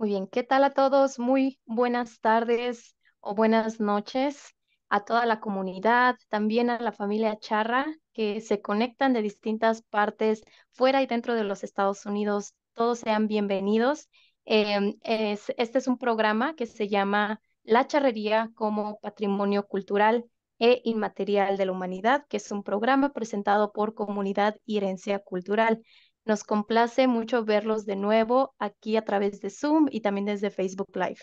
Muy bien, ¿qué tal a todos? Muy buenas tardes o buenas noches a toda la comunidad, también a la familia Charra, que se conectan de distintas partes fuera y dentro de los Estados Unidos. Todos sean bienvenidos. Em, este es un programa que se llama La Charrería como Patrimonio Cultural e Inmaterial de la Humanidad, que es un programa presentado por Comunidad y Herencia Cultural. Nos complace mucho verlos de nuevo aquí a través de Zoom y también desde Facebook Live.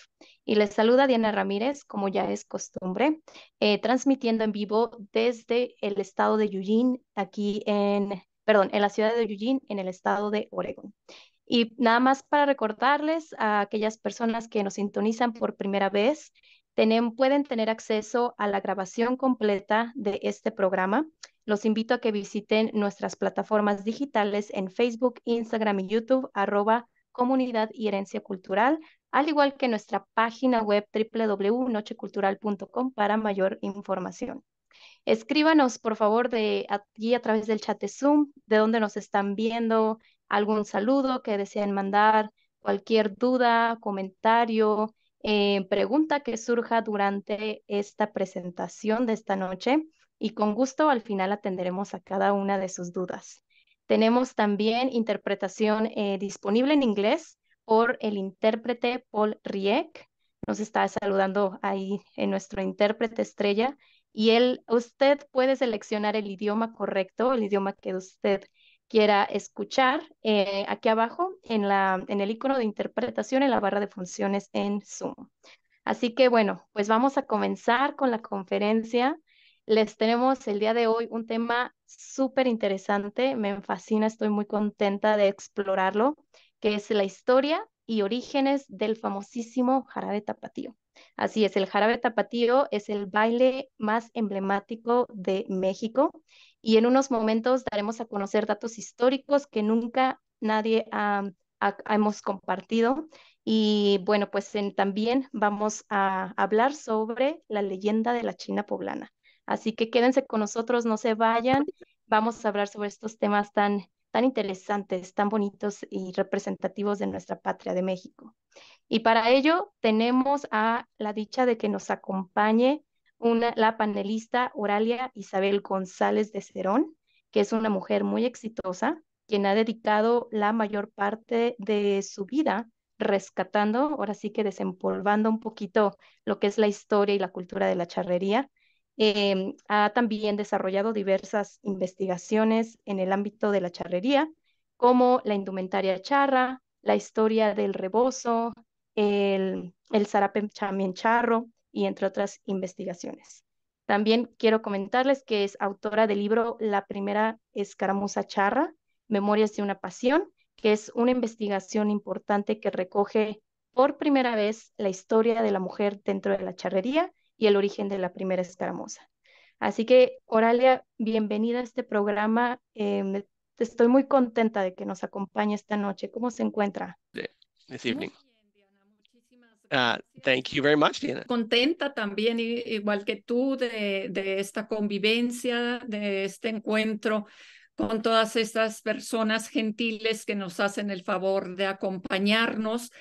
Y les saluda Diana Ramírez, como ya es costumbre, eh, transmitiendo en vivo desde el estado de Eugene, aquí en, perdón, en la ciudad de Eugene, en el estado de Oregon. Y nada más para recordarles a aquellas personas que nos sintonizan por primera vez, pueden tener acceso a la grabación completa de este programa los invito a que visiten nuestras plataformas digitales en Facebook, Instagram y YouTube, arroba comunidad y herencia cultural, al igual que nuestra página web www.nochecultural.com para mayor información. Escríbanos, por favor, de aquí a través del chat de Zoom, de dónde nos están viendo, algún saludo que deseen mandar, cualquier duda, comentario, eh, pregunta que surja durante esta presentación de esta noche y con gusto al final atenderemos a cada una de sus dudas. Tenemos también interpretación eh, disponible en inglés por el intérprete Paul Rieck. Nos está saludando ahí en nuestro intérprete estrella. Y él, usted puede seleccionar el idioma correcto, el idioma que usted quiera escuchar. Eh, aquí abajo, en, la, en el icono de interpretación, en la barra de funciones en Zoom. Así que bueno, pues vamos a comenzar con la conferencia. Les tenemos el día de hoy un tema súper interesante, me fascina, estoy muy contenta de explorarlo, que es la historia y orígenes del famosísimo jarabe tapatío. Así es, el jarabe tapatío es el baile más emblemático de México y en unos momentos daremos a conocer datos históricos que nunca nadie hemos compartido. Y bueno, pues también vamos a hablar sobre la leyenda de la China poblana. Así que quédense con nosotros, no se vayan. Vamos a hablar sobre estos temas tan, tan interesantes, tan bonitos y representativos de nuestra patria de México. Y para ello tenemos a la dicha de que nos acompañe la panelista Oralia Isabel González de Cerón, que es una mujer muy exitosa, quien ha dedicado la mayor parte de su vida rescatando, ahora sí que desempolvando un poquito lo que es la historia y la cultura de la charrería Em, ha también desarrollado diversas investigaciones en el ámbito de la charrería, como la indumentaria charra, la historia del rebozo, el, el zarape charro y entre otras investigaciones. También quiero comentarles que es autora del libro La primera escaramuza charra, Memorias de una pasión, que es una investigación importante que recoge por primera vez la historia de la mujer dentro de la charrería y el origen de la primera escaramuza. Así que, Oralia, bienvenida a este programa. Eh, estoy muy contenta de que nos acompañe esta noche. ¿Cómo se encuentra? This evening. Ah, thank you very much, Diana. Contenta también, igual que tú, de, de esta convivencia, de este encuentro con todas estas personas gentiles que nos hacen el favor de acompañarnos,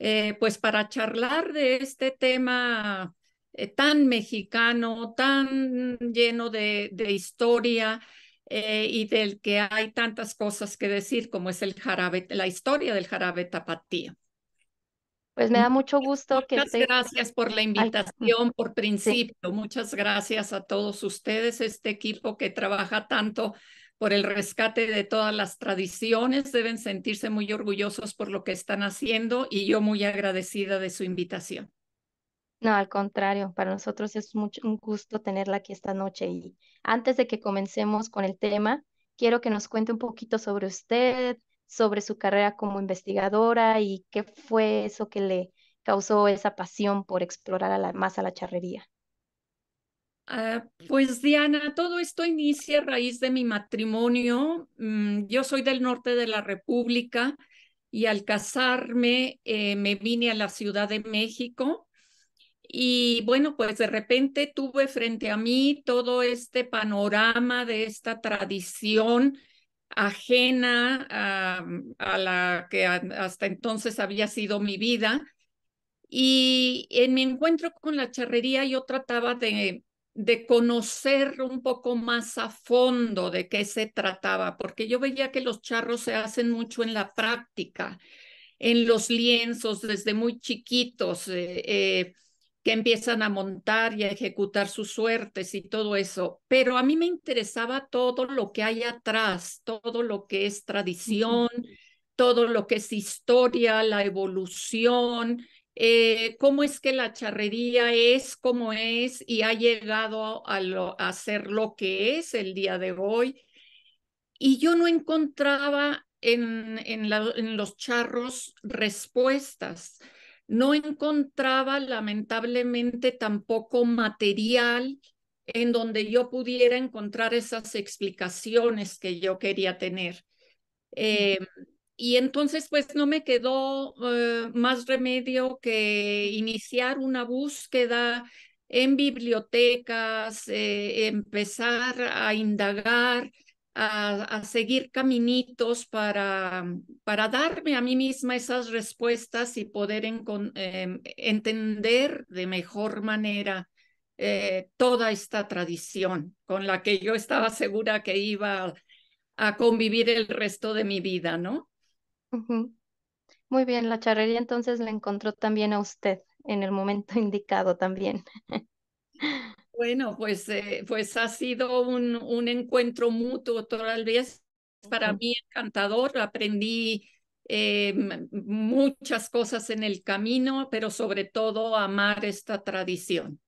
eh, pues para charlar de este tema eh, tan mexicano, tan lleno de, historia eh, y del que hay tantas cosas que decir, como es el jarabe, la historia del jarabe tapatía. Pues me da mucho gusto que Muchas gracias por la invitación, por principio. Muchas gracias a todos ustedes, este equipo que trabaja tanto por el rescate de todas las tradiciones. Deben sentirse muy orgullosos por lo que están haciendo y yo muy agradecida de su invitación. No, al contrario, para nosotros es mucho, un gusto tenerla aquí esta noche. Y antes de que comencemos con el tema, quiero que nos cuente un poquito sobre usted, sobre su carrera como investigadora y qué fue eso que le causó esa pasión por explorar más a la charrería. Ah, pues Diana, todo esto inicia a raíz de mi matrimonio. Mm, yo soy del norte de la República y al casarme eh, me vine a la Ciudad de México y bueno, pues de repente tuve frente a mí todo este panorama de esta tradición ajena a, la que hasta entonces había sido mi vida. Y en mi encuentro con la charrería yo trataba de, conocer un poco más a fondo de qué se trataba, porque yo veía que los charros se hacen mucho en la práctica, en los lienzos desde muy chiquitos. Eh, eh, que empiezan a montar y a ejecutar sus suertes y todo eso. Pero a mí me interesaba todo lo que hay atrás, todo lo que es tradición, todo lo que es historia, la evolución, eh, cómo es que la charrería es como es y ha llegado a, ser lo que es el día de hoy. Y yo no encontraba en, en, los charros respuestas. No encontraba lamentablemente tampoco material en donde yo pudiera encontrar esas explicaciones que yo quería tener. Em, y entonces, pues no me quedó eh, más remedio que iniciar una búsqueda en bibliotecas, eh, empezar a indagar a, seguir caminitos para, para darme a mí misma esas respuestas y poder em, entender de mejor manera eh, toda esta tradición con la que yo estaba segura que iba a, convivir el resto de mi vida, ¿no? Muy bien, la charrería entonces la encontró también a usted en el momento indicado también. Bueno, pues, eh, pues ha sido un, encuentro mutuo tal vez Para mí encantador, aprendí eh, muchas cosas en el camino, pero sobre todo amar esta tradición.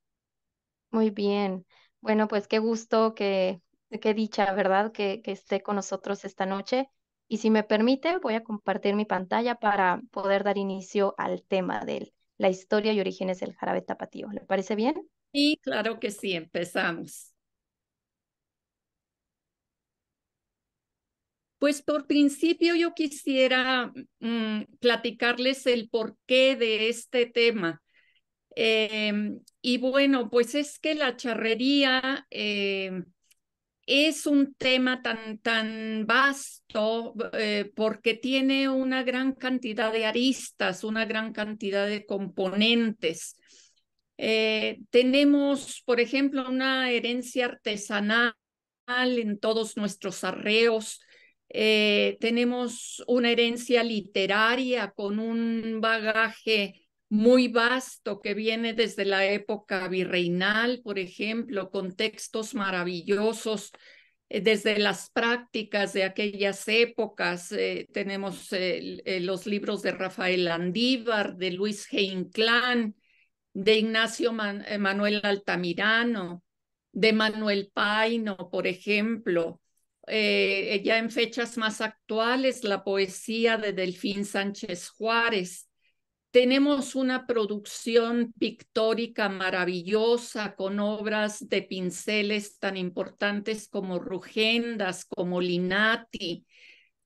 Muy bien. Bueno, pues qué gusto, qué, qué dicha, ¿verdad? Que, que esté con nosotros esta noche. Y si me permite, voy a compartir mi pantalla para poder dar inicio al tema de la historia y orígenes del jarabe tapatío. ¿Le parece bien? Sí, claro que sí, empezamos. Pues por principio yo quisiera mm, platicarles el porqué de este tema. Em, y bueno, pues es que la charrería em, es un tema tan, tan vasto eh, porque tiene una gran cantidad de aristas, una gran cantidad de componentes. Eh, tenemos, por ejemplo, una herencia artesanal en todos nuestros arreos. Eh, tenemos una herencia literaria con un bagaje muy vasto que viene desde la época virreinal, por ejemplo, con textos maravillosos eh, desde las prácticas de aquellas épocas. tenemos los libros de Rafael Andívar, de Luis Heinclán, de Ignacio eh, Manuel Altamirano, de Manuel Paino, por ejemplo. ya eh, en fechas más actuales, la poesía de Delfín Sánchez Juárez. Tenemos una producción pictórica maravillosa con obras de pinceles tan importantes como Rugendas, como Linati,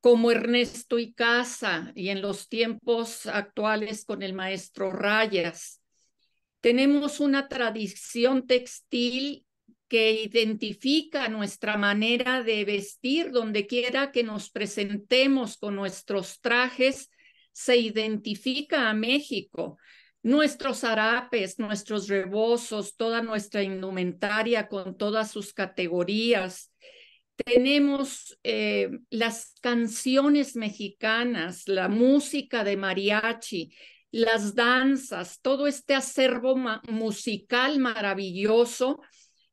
como Ernesto y Casa, y en los tiempos actuales con el maestro Rayas. Tenemos una tradición textil que identifica nuestra manera de vestir, donde quiera que nos presentemos con nuestros trajes, se identifica a México. Nuestros harapes, nuestros rebozos, toda nuestra indumentaria con todas sus categorías. Tenemos eh, las canciones mexicanas, la música de mariachi, las danzas, todo este acervo musical maravilloso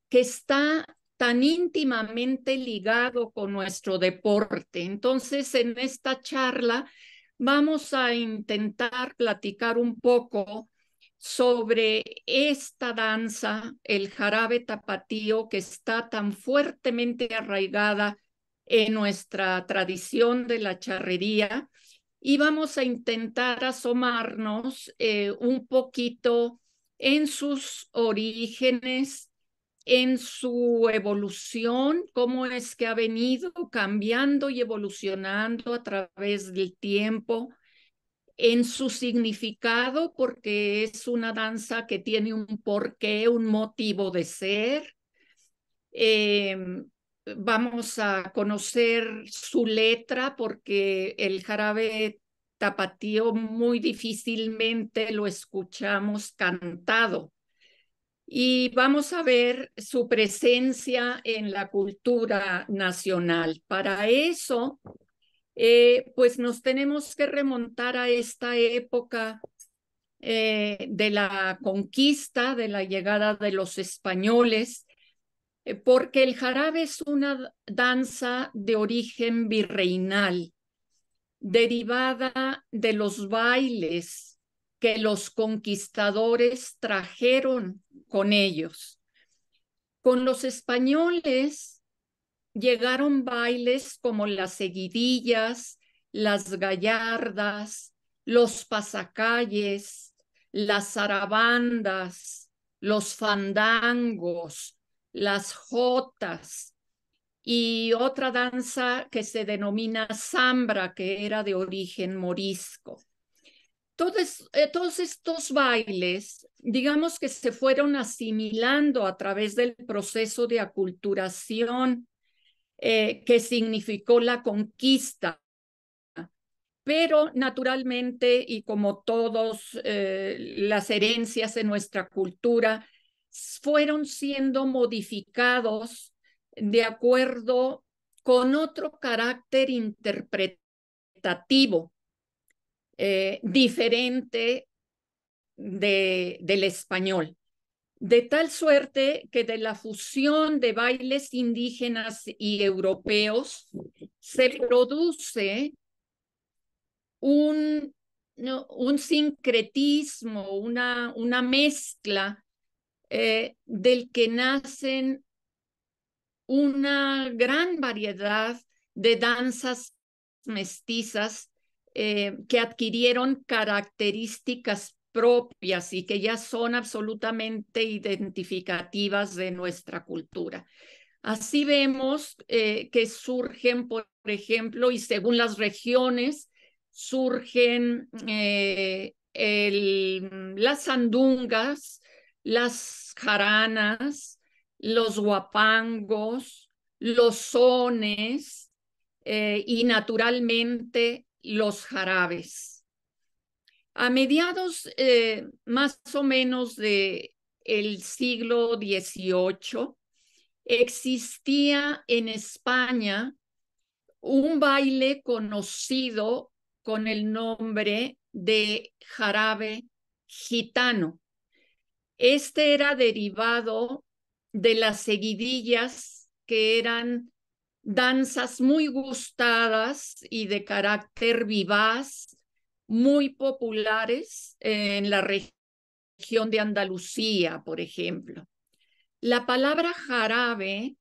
que está tan íntimamente ligado con nuestro deporte. Entonces, en esta charla vamos a intentar platicar un poco sobre esta danza, el jarabe tapatío, que está tan fuertemente arraigada en nuestra tradición de la charrería y vamos a intentar asomarnos eh, un poquito en sus orígenes, en su evolución, cómo es que ha venido cambiando y evolucionando a través del tiempo, en su significado, porque es una danza que tiene un porqué, un motivo de ser. Em, vamos a conocer su letra porque el jarabe tapatío muy difícilmente lo escuchamos cantado. Y vamos a ver su presencia en la cultura nacional. Para eso, eh, pues nos tenemos que remontar a esta época eh, de la conquista, de la llegada de los españoles, eh, porque el jarabe es una danza de origen virreinal, derivada de los bailes que los conquistadores trajeron con ellos. Con los españoles llegaron bailes como las seguidillas, las gallardas, los pasacalles, las zarabandas, los fandangos, las jotas y otra danza que se denomina zambra, que era de origen morisco. Eh, todos, estos bailes, digamos que se fueron asimilando a través del proceso de aculturación eh, que significó la conquista pero naturalmente y como todas eh, las herencias de nuestra cultura, fueron siendo modificados de acuerdo con otro carácter interpretativo eh, diferente de, del español. De tal suerte que de la fusión de bailes indígenas y europeos se produce un, un sincretismo, una, una mezcla eh, del que nacen una gran variedad de danzas mestizas eh, que adquirieron características propias y que ya son absolutamente identificativas de nuestra cultura. Así vemos eh, que surgen, por ejemplo, y según las regiones, surgen las sandungas, las jaranas, los guapangos, los sones eh, y naturalmente los jarabes. A mediados eh, más o menos de el siglo XVIII existía en España un baile conocido con el nombre de jarabe gitano. Este era derivado de las seguidillas que eran danzas muy gustadas y de carácter vivaz, muy populares en la región de Andalucía, por ejemplo. La palabra jarabe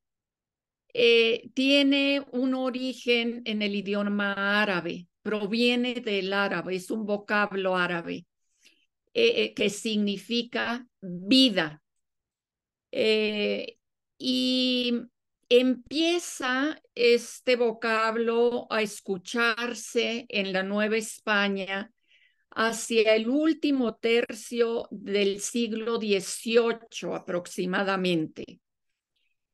eh, tiene un origen en el idioma árabe, proviene del árabe, es un vocablo árabe. Eh, eh, que significa vida. Eh, y empieza este vocablo a escucharse en la Nueva España hacia el último tercio del siglo XVIII aproximadamente.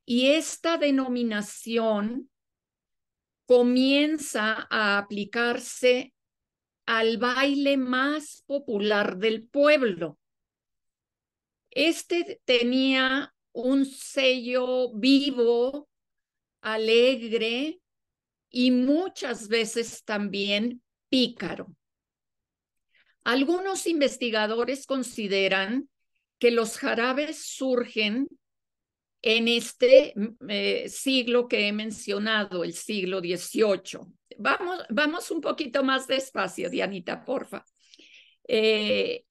Y esta denominación comienza a aplicarse al baile más popular del pueblo. Este tenía un sello vivo, alegre y muchas veces también pícaro. Algunos investigadores consideran que los jarabes surgen en este eh, siglo que he mencionado, el siglo XVIII. Vamos, un poquito más despacio, Dianita, porfa. Eh,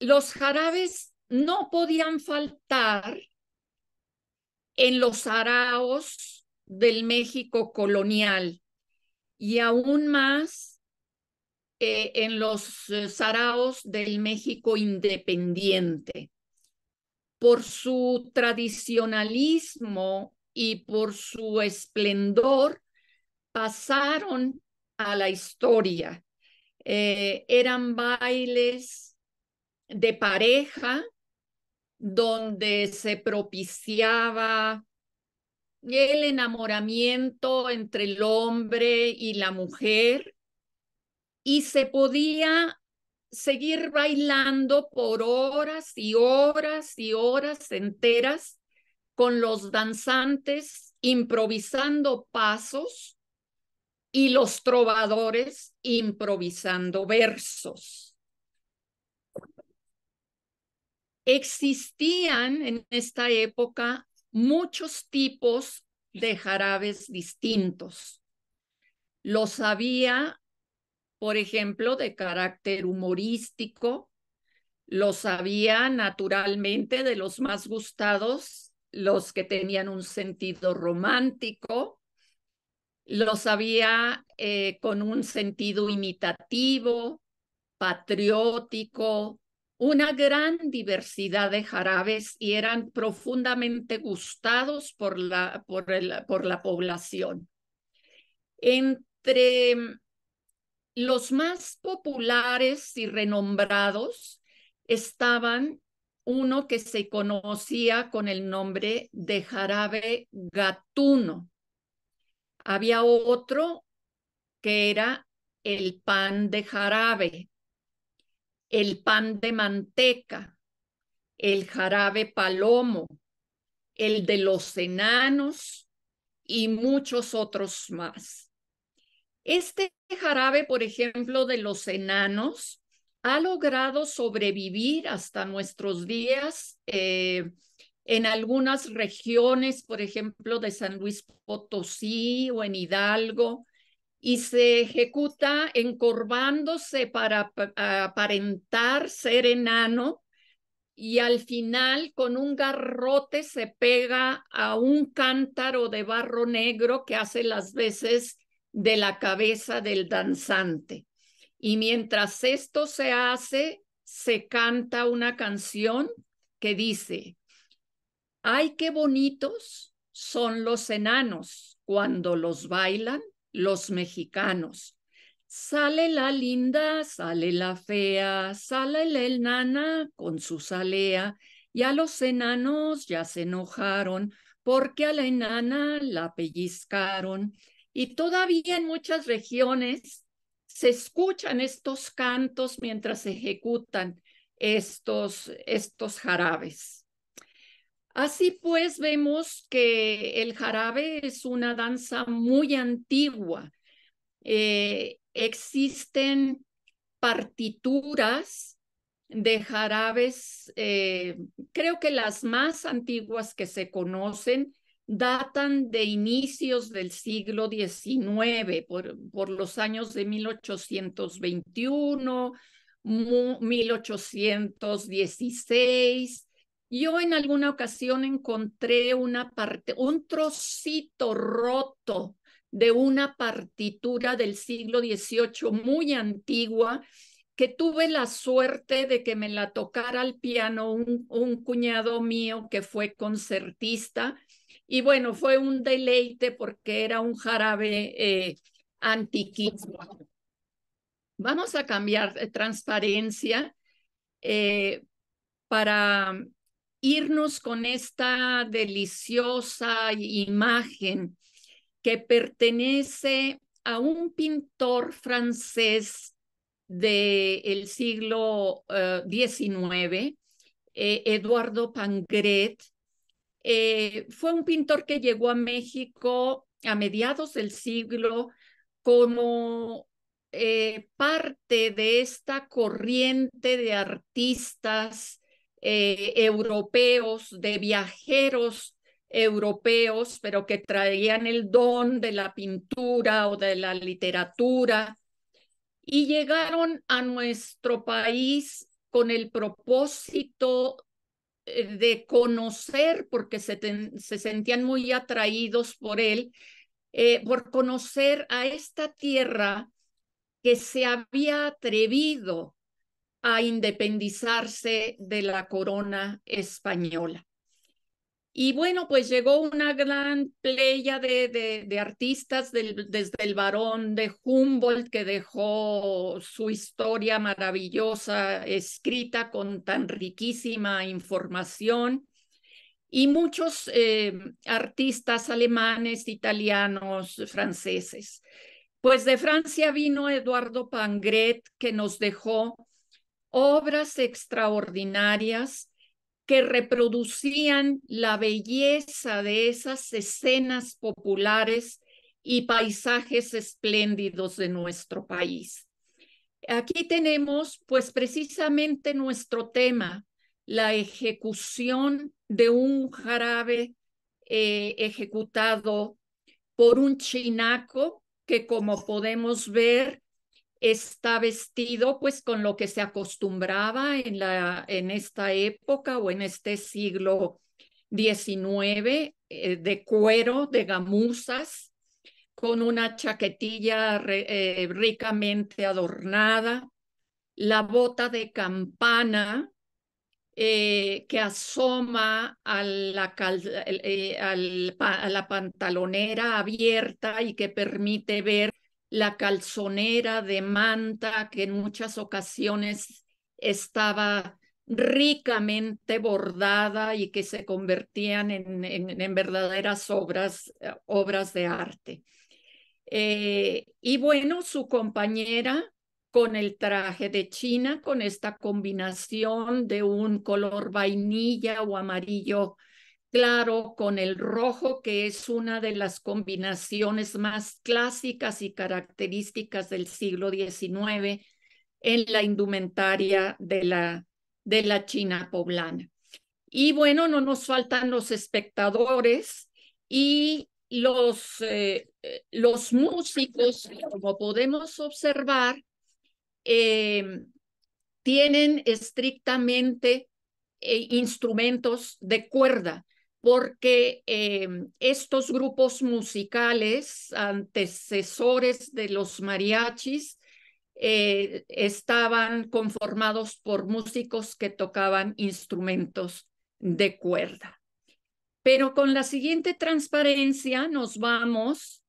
los jarabes no podían faltar en los saraos del México colonial y aún más eh, en los eh, saraos del México independiente. Por su tradicionalismo y por su esplendor, pasaron a la historia. Eh, eran bailes de pareja donde se propiciaba el enamoramiento entre el hombre y la mujer y se podía seguir bailando por horas y horas y horas enteras con los danzantes improvisando pasos y los trovadores improvisando versos. Existían en esta época muchos tipos de jarabes distintos. Los había, por ejemplo, de carácter humorístico, los había naturalmente de los más gustados, los que tenían un sentido romántico, los había eh, con un sentido imitativo, patriótico, una gran diversidad de jarabes y eran profundamente gustados por la, por el, por la población. Entre los más populares y renombrados estaban uno que se conocía con el nombre de jarabe gatuno había otro que era el pan de jarabe, el pan de manteca, el jarabe palomo, el de los enanos y muchos otros más. Este jarabe, por ejemplo, de los enanos, ha logrado sobrevivir hasta nuestros días eh, en algunas regiones, por ejemplo, de San Luis Potosí o en Hidalgo, y se ejecuta encorvándose para aparentar ser enano y al final con un garrote se pega a un cántaro de barro negro que hace las veces de la cabeza del danzante. Y mientras esto se hace, se canta una canción que dice, Ay, qué bonitos son los enanos cuando los bailan los mexicanos. Sale la linda, sale la fea, sale la enana con su salea, y a los enanos ya se enojaron porque a la enana la pellizcaron. Y todavía en muchas regiones se escuchan estos cantos mientras ejecutan estos, estos jarabes. Así pues, vemos que el jarabe es una danza muy antigua. Eh, existen partituras de jarabes, eh, creo que las más antiguas que se conocen datan de inicios del siglo XIX, por los años de 1821, 1816 yo en alguna ocasión encontré una parte, un trocito roto de una partitura del siglo XVIII muy antigua que tuve la suerte de que me la tocara al piano un, cuñado mío que fue concertista. Y bueno, fue un deleite porque era un jarabe eh, antiquísimo. Vamos a cambiar de transparencia eh, para irnos con esta deliciosa imagen que pertenece a un pintor francés del el siglo XIX, eh, eh, Eduardo Pangret. Eh, fue un pintor que llegó a México a mediados del siglo como parte de esta corriente de artistas eh, europeos, de viajeros europeos, pero que traían el don de la pintura o de la literatura, y llegaron a nuestro país con el propósito eh, de conocer, porque se, sentían muy atraídos por él, eh, por conocer a esta tierra que se había atrevido a independizarse de la corona española. Y bueno, pues llegó una gran playa de, artistas desde el varón de Humboldt, que dejó su historia maravillosa escrita con tan riquísima información, y muchos eh, artistas alemanes, italianos, franceses. Pues de Francia vino Eduardo Pangret, que nos dejó obras extraordinarias que reproducían la belleza de esas escenas populares y paisajes espléndidos de nuestro país. Aquí tenemos pues precisamente nuestro tema, la ejecución de un jarabe eh, ejecutado por un chinaco que como podemos ver está vestido pues con lo que se acostumbraba en, la, en esta época o en este siglo XIX, eh, de cuero, de gamuzas, con una chaquetilla eh, ricamente adornada, la bota de campana eh, que asoma a la, a la pantalonera abierta y que permite ver la calzonera de manta que en muchas ocasiones estaba ricamente bordada y que se convertían en, verdaderas obras, eh, obras de arte. Eh, y bueno, su compañera con el traje de China, con esta combinación de un color vainilla o amarillo claro con el rojo, que es una de las combinaciones más clásicas y características del siglo XIX en la indumentaria de la, de la China poblana. Y bueno, no nos faltan los espectadores y los, eh, eh, los músicos, como podemos observar, eh, tienen estrictamente instrumentos de cuerda porque em, estos grupos musicales, antecesores de los mariachis, eh, estaban conformados por músicos que tocaban instrumentos de cuerda. Pero con la siguiente transparencia nos vamos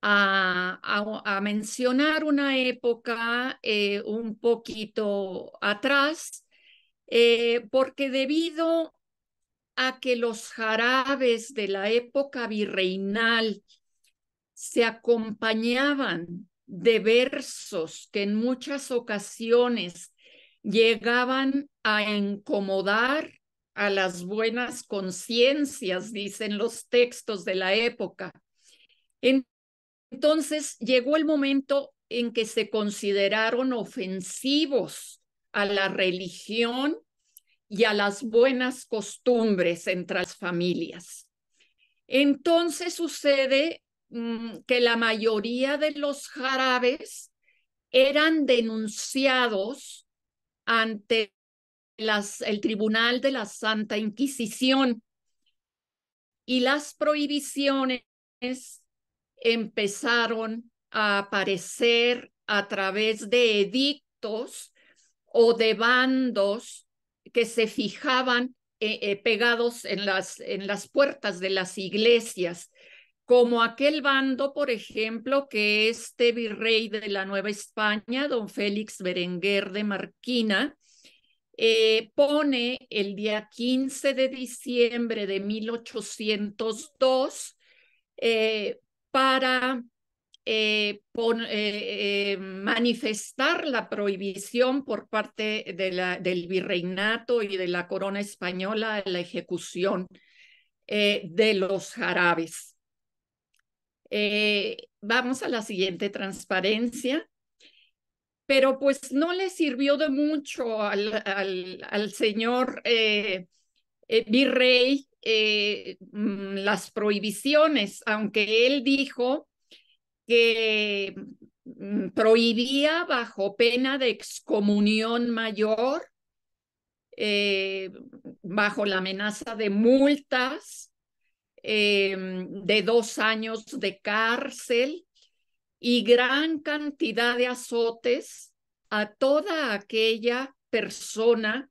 a, mencionar una época eh, un poquito atrás, eh, porque debido a que los jarabes de la época virreinal se acompañaban de versos que en muchas ocasiones llegaban a incomodar a las buenas conciencias, dicen los textos de la época. Entonces llegó el momento en que se consideraron ofensivos a la religión y a las buenas costumbres entre las familias. Entonces sucede mm, que la mayoría de los jarabes eran denunciados ante el Tribunal de la Santa Inquisición y las prohibiciones empezaron a aparecer a través de edictos o de bandos que se fijaban eh, eh, pegados en las, en las puertas de las iglesias, como aquel bando, por ejemplo, que este virrey de la Nueva España, don Félix Berenguer de Marquina, eh, pone el día 15 de diciembre de 1802 para eh, eh, eh, manifestar la prohibición por parte de la, del virreinato y de la corona española la ejecución de los jarabes. vamos a la siguiente transparencia. Pero pues no le sirvió de mucho al señor virrey mm, las prohibiciones, aunque él dijo que mm, prohibía bajo pena de excomunión mayor, eh, bajo la amenaza de multas eh, de dos años de cárcel y gran cantidad de azotes a toda aquella persona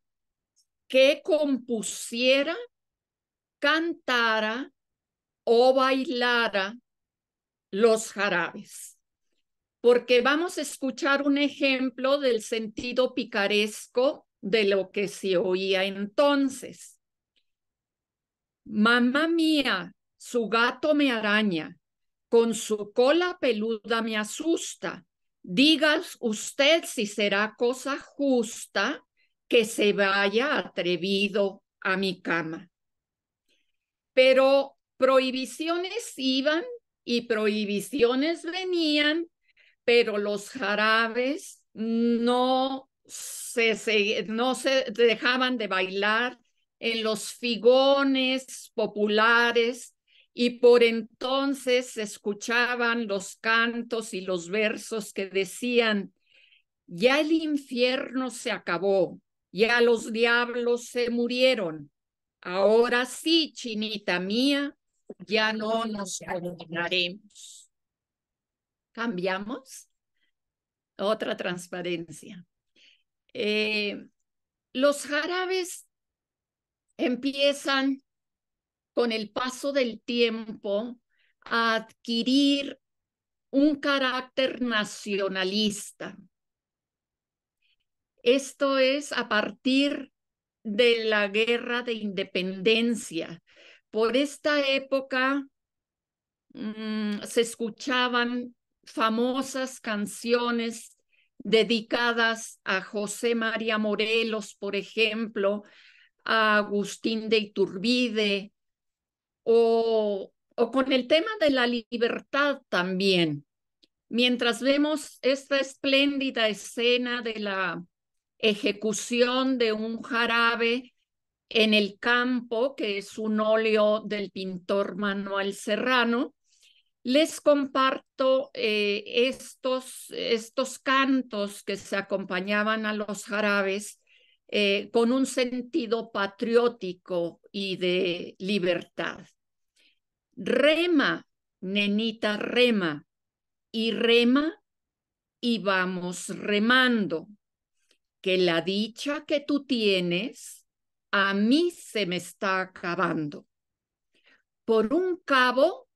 que compusiera, cantara o bailara los jarabes, porque vamos a escuchar un ejemplo del sentido picaresco de lo que se oía entonces. Mamá mía, su gato me araña, con su cola peluda me asusta. diga usted si será cosa justa que se vaya atrevido a mi cama. Pero prohibiciones iban y prohibiciones venían, pero los jarabes no se, no se dejaban de bailar en los figones populares y por entonces se escuchaban los cantos y los versos que decían, ya el infierno se acabó, ya los diablos se murieron, ahora sí, chinita mía, ya no nos abandonaremos. ¿Cambiamos? Otra transparencia. Eh, los jarabes empiezan con el paso del tiempo a adquirir un carácter nacionalista. Esto es a partir de la guerra de independencia por esta época mm, se escuchaban famosas canciones dedicadas a José María Morelos, por ejemplo, a Agustín de Iturbide, o con el tema de la libertad también. Mientras vemos esta espléndida escena de la ejecución de un jarabe en el campo, que es un óleo del pintor Manuel Serrano, les comparto eh, estos, estos cantos que se acompañaban a los jarabes eh, con un sentido patriótico y de libertad. Rema, nenita, rema, y rema, y vamos remando, que la dicha que tú tienes a mí se me está acabando. Por un cabo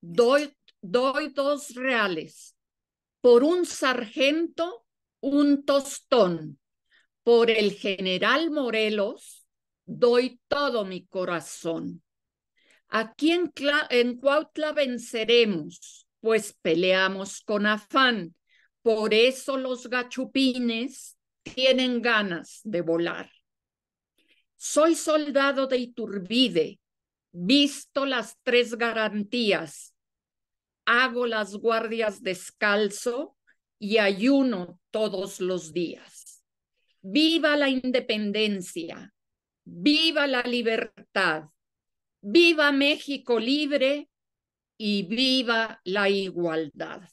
doy, dos reales, por un sargento un tostón, por el general Morelos doy todo mi corazón. Aquí en Cuautla venceremos, pues peleamos con afán. Por eso los gachupines tienen ganas de volar. Soy soldado de Iturbide, visto las tres garantías, hago las guardias descalzo y ayuno todos los días. Viva la independencia, viva la libertad, viva México libre y viva la igualdad.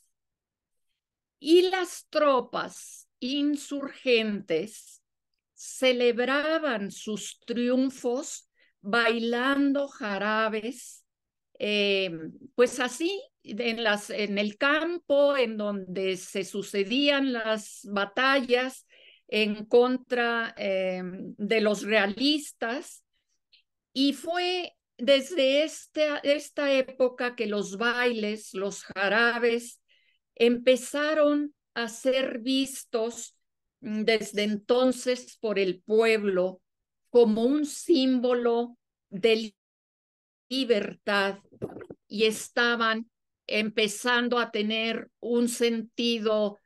Y las tropas insurgentes celebraban sus triunfos bailando jarabes, eh, pues así, en, las, en el campo, en donde se sucedían las batallas en contra eh, de los realistas. Y fue desde este, esta época que los bailes, los jarabes, empezaron a ser vistos Mm, desde entonces por el pueblo como un símbolo de libertad y estaban empezando a tener un sentido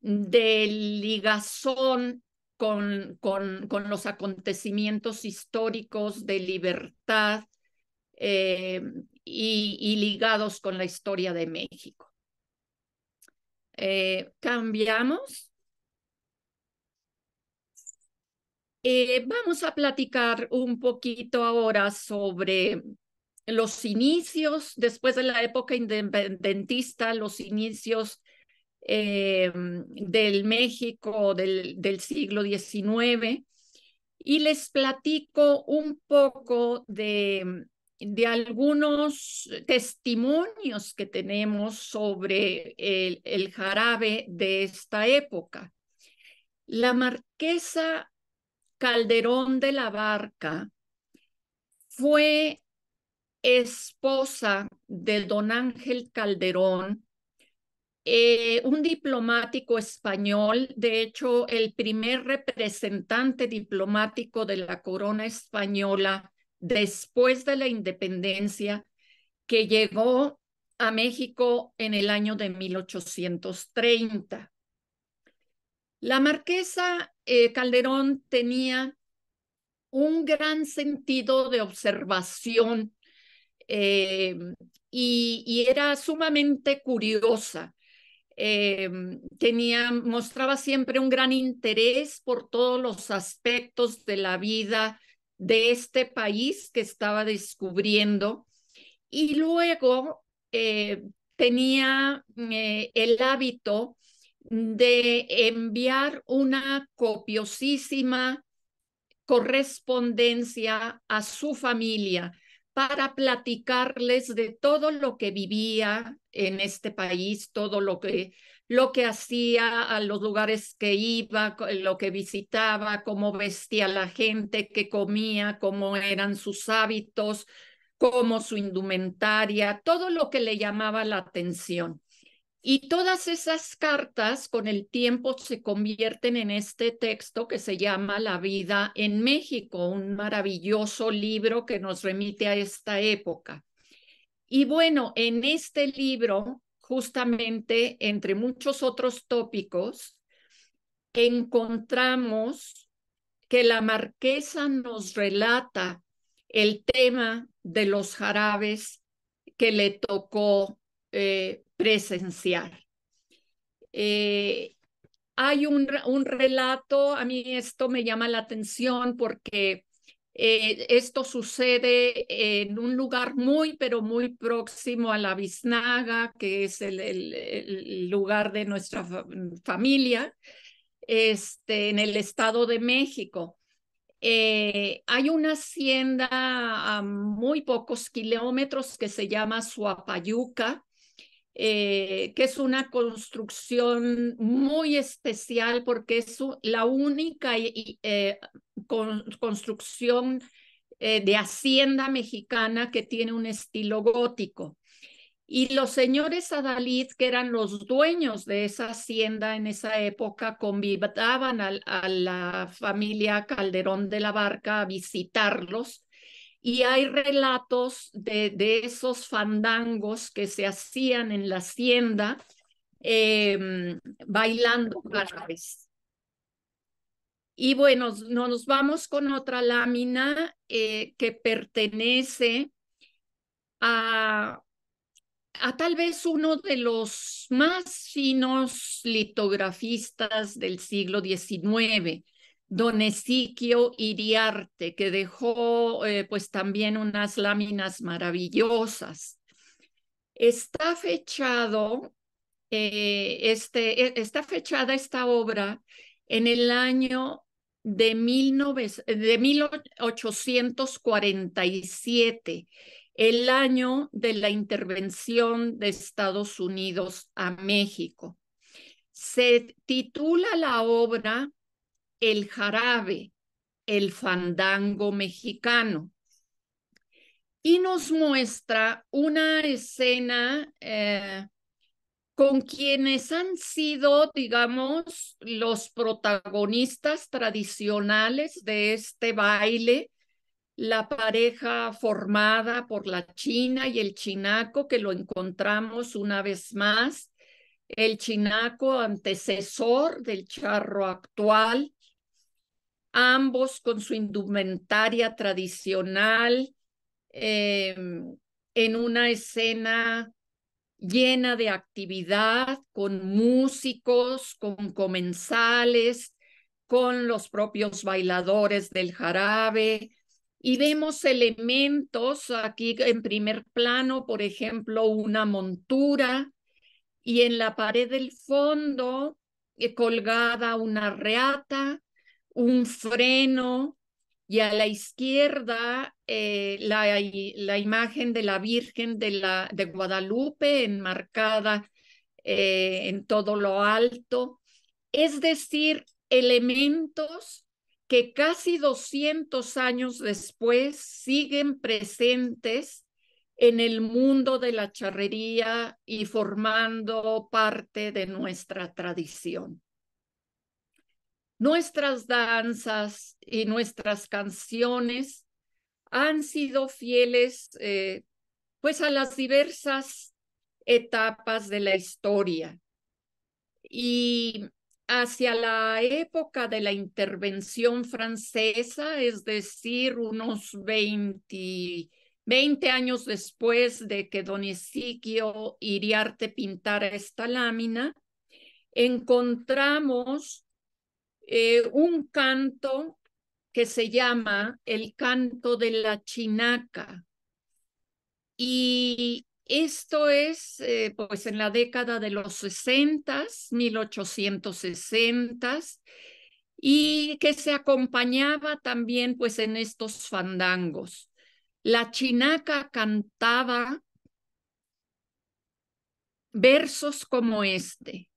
de ligazón con, con, los acontecimientos históricos de libertad eh, y, ligados con la historia de México. Eh, cambiamos. Eh, vamos a platicar un poquito ahora sobre los inicios, después de la época independentista, los inicios eh, del México del, siglo XIX. Y les platico un poco de, algunos testimonios que tenemos sobre el jarabe de esta época. La marquesa Calderón de la Barca fue esposa de don Ángel Calderón, eh, un diplomático español, de hecho el primer representante diplomático de la corona española después de la independencia, que llegó a México en el año de 1830. La marquesa eh, Calderón tenía un gran sentido de observación eh, y, era sumamente curiosa. Eh, tenía, mostraba siempre un gran interés por todos los aspectos de la vida de este país que estaba descubriendo y luego tenía el hábito de enviar una copiosísima correspondencia a su familia para platicarles de todo lo que vivía en este país, todo lo que, lo que hacía, a los lugares que iba, lo que visitaba, cómo vestía la gente, qué comía, cómo eran sus hábitos, cómo su indumentaria, todo lo que le llamaba la atención. Y todas esas cartas con el tiempo se convierten en este texto que se llama La vida en México, un maravilloso libro que nos remite a esta época. Y bueno, en este libro, justamente entre muchos otros tópicos, encontramos que la marquesa nos relata el tema de los jarabes que le tocó eh, presenciar. Eh, hay un, un, relato, a mí esto me llama la atención porque eh, esto sucede en un lugar muy, pero muy próximo a la Biznaga, que es el, el, lugar de nuestra familia, este, en el Estado de México. Eh, hay una hacienda a muy pocos kilómetros que se llama Suapayuca, eh, que es una construcción muy especial porque es la única eh, construcción eh, de hacienda mexicana que tiene un estilo gótico. Y los señores Adalid, que eran los dueños de esa hacienda en esa época, convidaban a la familia Calderón de la Barca a visitarlos y hay relatos de, esos fandangos que se hacían en la hacienda em, bailando árabes. Y bueno, nos vamos con otra lámina eh, que pertenece a, a tal vez uno de los más finos litografistas del siglo XIX, don Esiquio Iriarte, que dejó eh, pues también unas láminas maravillosas. Está fechado, eh, este, e, está fechada esta obra en el año de, 19, de 1847, el año de la intervención de Estados Unidos a México. Se titula la obra el jarabe, el fandango mexicano. Y nos muestra una escena eh, con quienes han sido, digamos, los protagonistas tradicionales de este baile, la pareja formada por la china y el chinaco, que lo encontramos una vez más, el chinaco antecesor del charro actual, ambos con su indumentaria tradicional, eh, en una escena llena de actividad, con músicos, con comensales, con los propios bailadores del jarabe. Y vemos elementos aquí en primer plano, por ejemplo, una montura y en la pared del fondo eh, colgada una reata un freno y a la izquierda eh, la, imagen de la Virgen de, la, de Guadalupe enmarcada eh, en todo lo alto. Es decir, elementos que casi 200 años después siguen presentes en el mundo de la charrería y formando parte de nuestra tradición. Nuestras danzas y nuestras canciones han sido fieles eh, pues a las diversas etapas de la historia. Y hacia la época de la intervención francesa, es decir, unos 20, 20 años después de que don Ezequiel Iriarte pintara esta lámina, encontramos eh, un canto que se llama el canto de la chinaca. Y esto es, eh, pues, en la década de los 60, 1860, y que se acompañaba también, pues, en estos fandangos. La chinaca cantaba versos como este.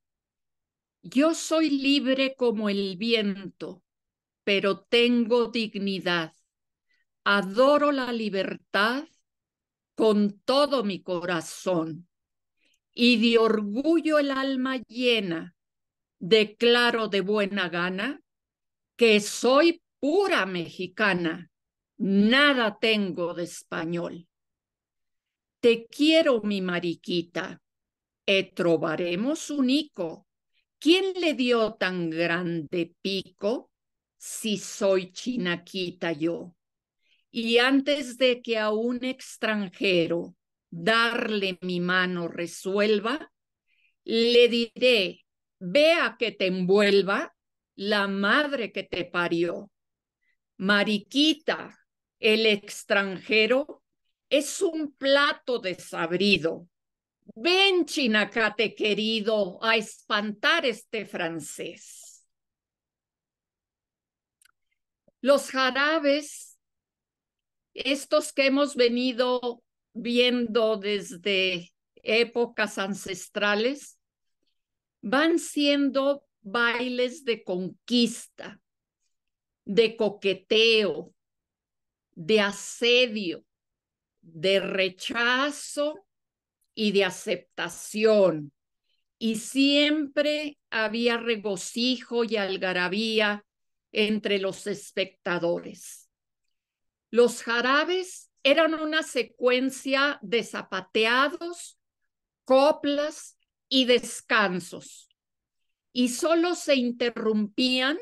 Yo soy libre como el viento, pero tengo dignidad. Adoro la libertad con todo mi corazón y de orgullo el alma llena, declaro de buena gana que soy pura mexicana, nada tengo de español. Te quiero, mi mariquita, e trovaremos un hico ¿Quién le dio tan grande pico si soy chinaquita yo? Y antes de que a un extranjero darle mi mano resuelva, le diré, vea que te envuelva la madre que te parió. Mariquita, el extranjero, es un plato desabrido Ven, Chinacate querido, a espantar este francés. Los jarabes, estos que hemos venido viendo desde épocas ancestrales, van siendo bailes de conquista, de coqueteo, de asedio, de rechazo y de aceptación. Y siempre había regocijo y algarabía entre los espectadores. Los jarabes eran una secuencia de zapateados, coplas y descansos, y solo se interrumpían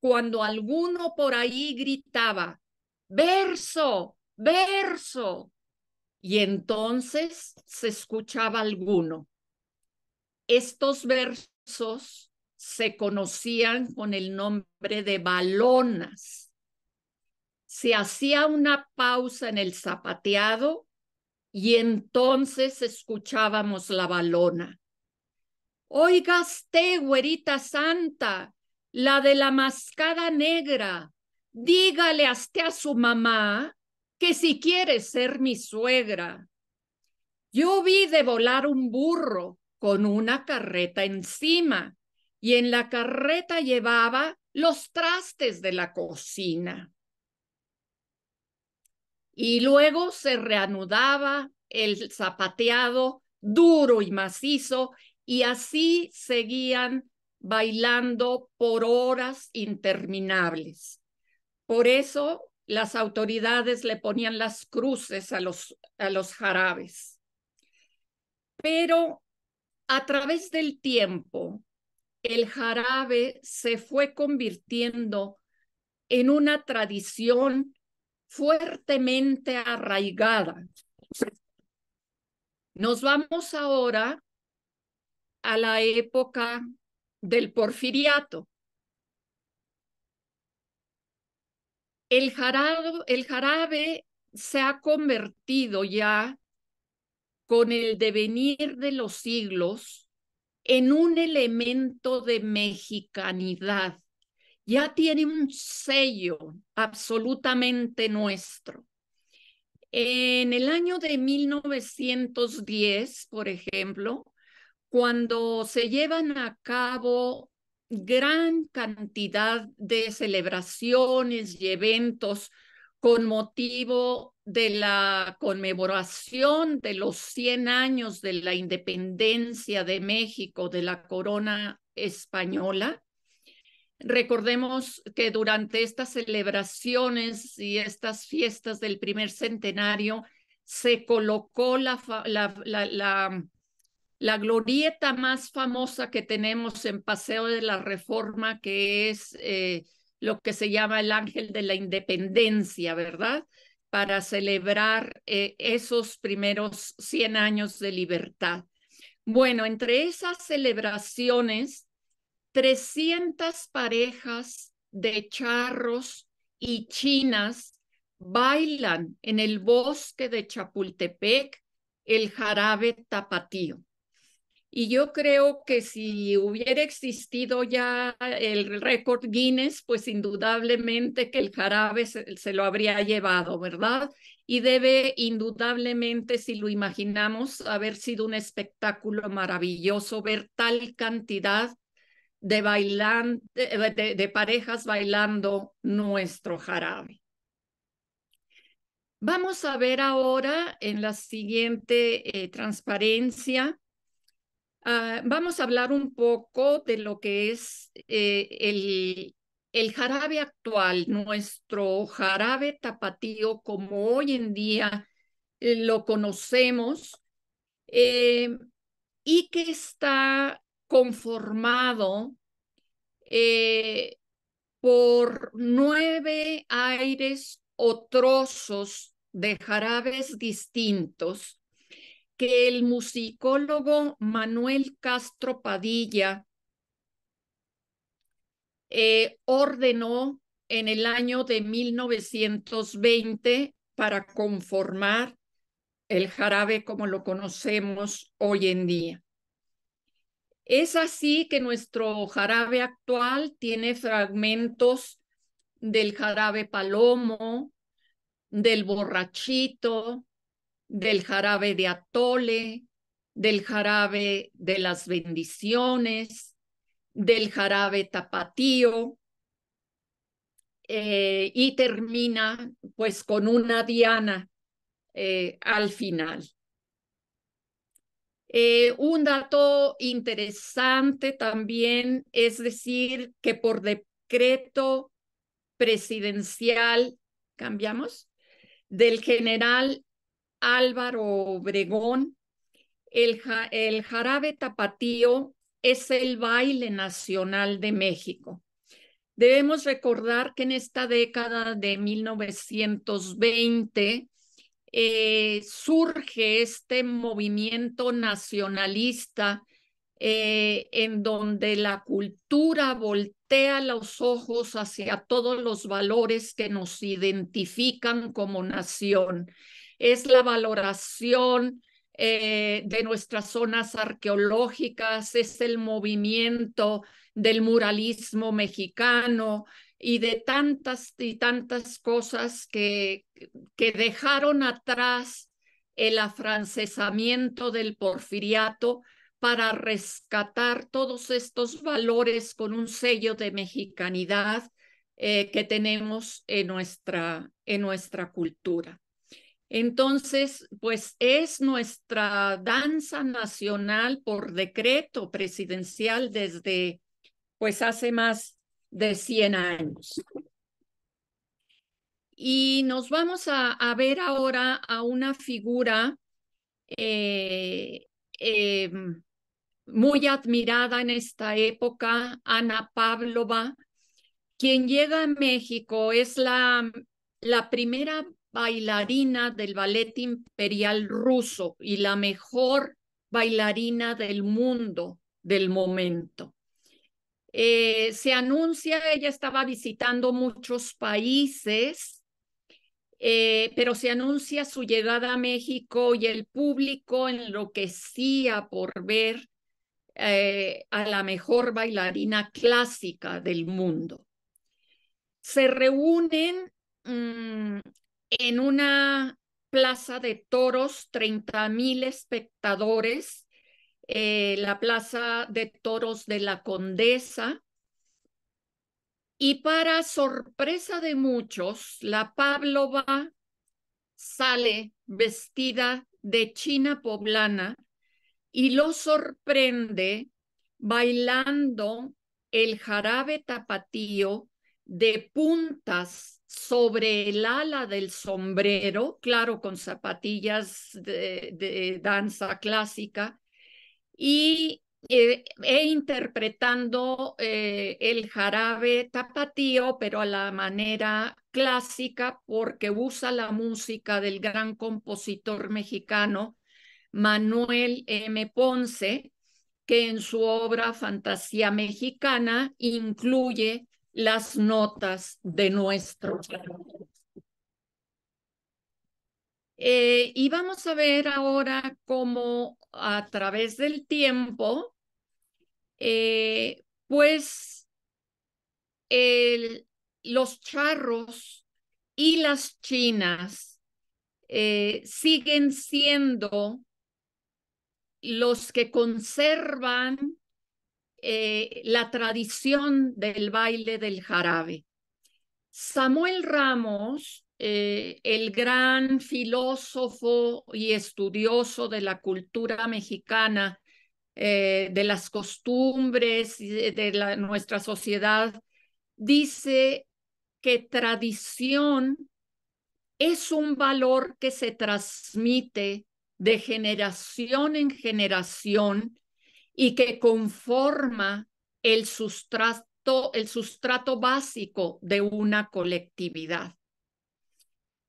cuando alguno por ahí gritaba, verso, verso y entonces se escuchaba alguno. Estos versos se conocían con el nombre de balonas. Se hacía una pausa en el zapateado y entonces escuchábamos la balona. Oigaste, güerita santa, la de la mascada negra, dígale hasta a su mamá que si quieres ser mi suegra. Yo vi de volar un burro con una carreta encima y en la carreta llevaba los trastes de la cocina. Y luego se reanudaba el zapateado duro y macizo y así seguían bailando por horas interminables. Por eso las autoridades le ponían las cruces a los, a los jarabes. Pero a través del tiempo, el jarabe se fue convirtiendo en una tradición fuertemente arraigada. Nos vamos ahora a la época del porfiriato. El jarabe, se ha convertido ya con el devenir de los siglos en un elemento de mexicanidad. Ya tiene un sello absolutamente nuestro. En el año de 1910, por ejemplo, cuando se llevan a cabo gran cantidad de celebraciones y eventos con motivo de la conmemoración de los 100 años de la independencia de México de la corona española. Recordemos que durante estas celebraciones y estas fiestas del primer centenario se colocó la, la, la la glorieta más famosa que tenemos en Paseo de la Reforma, que es eh, lo que se llama el Ángel de la Independencia, ¿verdad? Para celebrar eh, esos primeros 100 años de libertad. Bueno, entre esas celebraciones, 300 parejas de charros y chinas bailan en el bosque de Chapultepec el jarabe tapatío. Y yo creo que si hubiera existido ya el récord Guinness, pues indudablemente que el jarabe se, lo habría llevado, ¿verdad? Y debe indudablemente, si lo imaginamos, haber sido un espectáculo maravilloso ver tal cantidad de, bailan, de, parejas bailando nuestro jarabe. Vamos a ver ahora en la siguiente eh, transparencia Ah, vamos a hablar un poco de lo que es eh, el, jarabe actual, nuestro jarabe tapatío como hoy en día eh, lo conocemos eh, y que está conformado por nueve aires o trozos de jarabes distintos que el musicólogo Manuel Castro Padilla eh, ordenó en el año de 1920 para conformar el jarabe como lo conocemos hoy en día. Es así que nuestro jarabe actual tiene fragmentos del jarabe palomo, del borrachito, del jarabe de atole, del jarabe de las bendiciones, del jarabe tapatío, eh, y termina pues con una diana eh, al final. Eh, un dato interesante también es decir que por decreto presidencial, cambiamos, del general Álvaro Obregón. El, jarabe tapatío es el baile nacional de México. Debemos recordar que en esta década de 1920 eh, surge este movimiento nacionalista eh, en donde la cultura voltea los ojos hacia todos los valores que nos identifican como nación es la valoración eh, de nuestras zonas arqueológicas, es el movimiento del muralismo mexicano y de tantas y tantas cosas que, que dejaron atrás el afrancesamiento del porfiriato para rescatar todos estos valores con un sello de mexicanidad eh, que tenemos en nuestra, en nuestra cultura. Entonces, pues es nuestra danza nacional por decreto presidencial desde, pues hace más de 100 años. Y nos vamos a, ver ahora a una figura eh, eh, muy admirada en esta época, Ana Pavlova, quien llega a México, es la, la primera bailarina del ballet imperial ruso y la mejor bailarina del mundo del momento. Eh, se anuncia, ella estaba visitando muchos países, eh, pero se anuncia su llegada a México y el público enloquecía por ver eh, a la mejor bailarina clásica del mundo. Se reúnen mm, en una plaza de toros, 30 mil espectadores, eh, la plaza de toros de la Condesa. Y para sorpresa de muchos, la Pablova sale vestida de china poblana y lo sorprende bailando el jarabe tapatío de puntas sobre el ala del sombrero, claro, con zapatillas de, danza clásica, y eh, e interpretando eh, el jarabe tapatío, pero a la manera clásica, porque usa la música del gran compositor mexicano Manuel M. Ponce, que en su obra Fantasía Mexicana incluye las notas de nuestro eh, y vamos a ver ahora cómo a través del tiempo, eh, pues el, los charros y las chinas eh, siguen siendo los que conservan eh, la tradición del baile del jarabe. Samuel Ramos, eh, el gran filósofo y estudioso de la cultura mexicana, eh, de las costumbres de la, nuestra sociedad, dice que tradición es un valor que se transmite de generación en generación y que conforma el sustrato, el sustrato básico de una colectividad.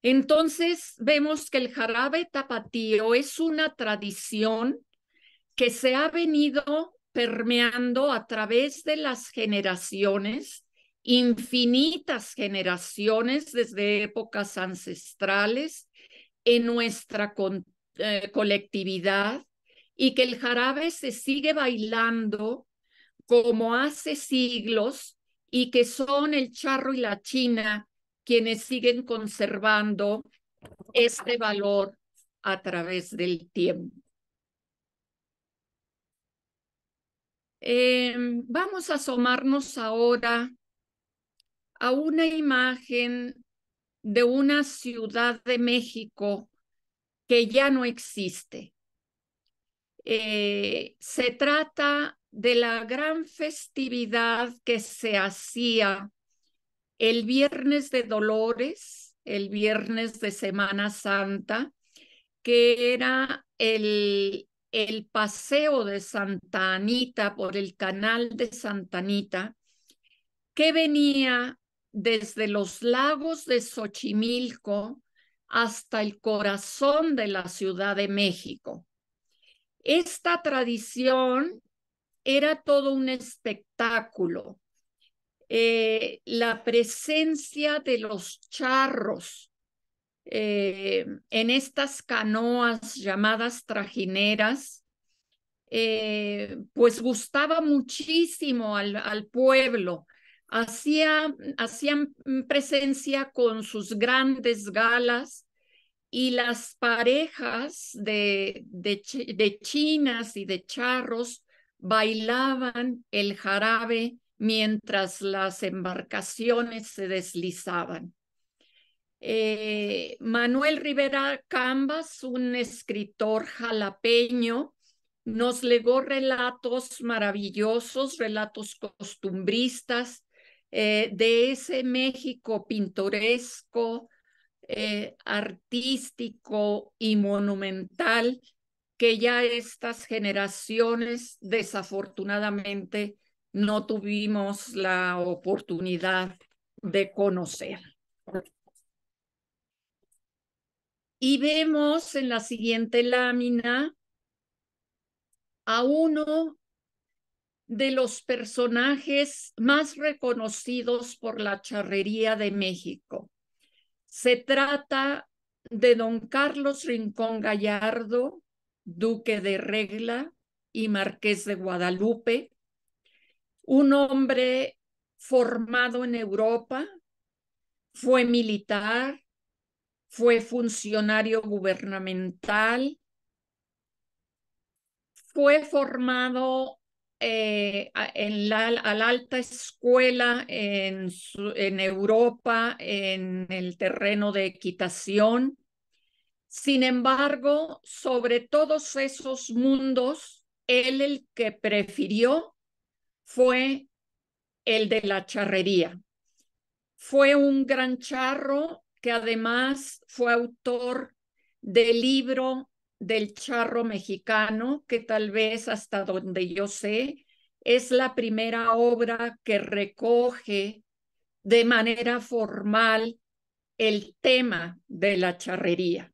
Entonces vemos que el jarabe tapatío es una tradición que se ha venido permeando a través de las generaciones, infinitas generaciones desde épocas ancestrales en nuestra eh, colectividad y que el jarabe se sigue bailando como hace siglos y que son el charro y la china quienes siguen conservando este valor a través del tiempo. Em, vamos a asomarnos ahora a una imagen de una ciudad de México que ya no existe. Eh, se trata de la gran festividad que se hacía el viernes de Dolores, el viernes de Semana Santa, que era el, el paseo de Santa Anita por el canal de Santa Anita, que venía desde los lagos de Xochimilco hasta el corazón de la Ciudad de México. Esta tradición era todo un espectáculo. Eh, la presencia de los charros eh, en estas canoas llamadas trajineras, eh, pues gustaba muchísimo al, pueblo. hacían presencia con sus grandes galas y las parejas de, chinas y de charros bailaban el jarabe mientras las embarcaciones se deslizaban. Eh, Manuel Rivera Cambas, un escritor jalapeño, nos legó relatos maravillosos, relatos costumbristas eh, de ese México pintoresco, eh, artístico y monumental que ya estas generaciones desafortunadamente no tuvimos la oportunidad de conocer. Y vemos en la siguiente lámina a uno de los personajes más reconocidos por la charrería de México, se trata de don Carlos Rincón Gallardo, duque de Regla y marqués de Guadalupe, un hombre formado en Europa, fue militar, fue funcionario gubernamental, fue formado eh, en la, a la alta escuela en, en Europa en el terreno de equitación. Sin embargo, sobre todos esos mundos, él el que prefirió fue el de la charrería. Fue un gran charro que además fue autor del libro del charro mexicano, que tal vez hasta donde yo sé, es la primera obra que recoge de manera formal el tema de la charrería.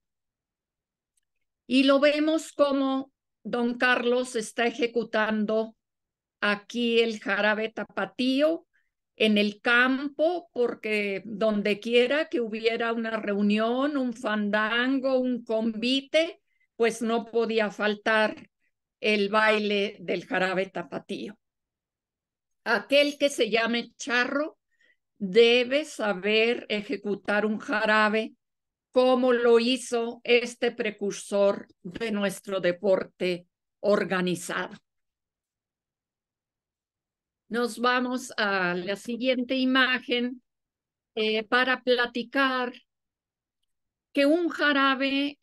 Y lo vemos como don Carlos está ejecutando aquí el jarabe tapatío en el campo, porque donde quiera que hubiera una reunión, un fandango, un convite, pues no podía faltar el baile del jarabe tapatío. Aquel que se llame charro debe saber ejecutar un jarabe como lo hizo este precursor de nuestro deporte organizado. Nos vamos a la siguiente imagen eh, para platicar que un jarabe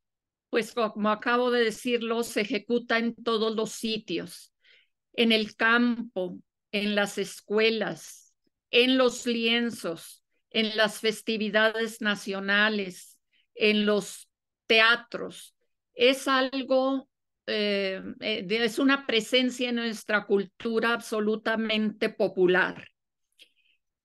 pues como acabo de decirlo, se ejecuta en todos los sitios, en el campo, en las escuelas, en los lienzos, en las festividades nacionales, en los teatros. Es algo, eh, eh, es una presencia en nuestra cultura absolutamente popular.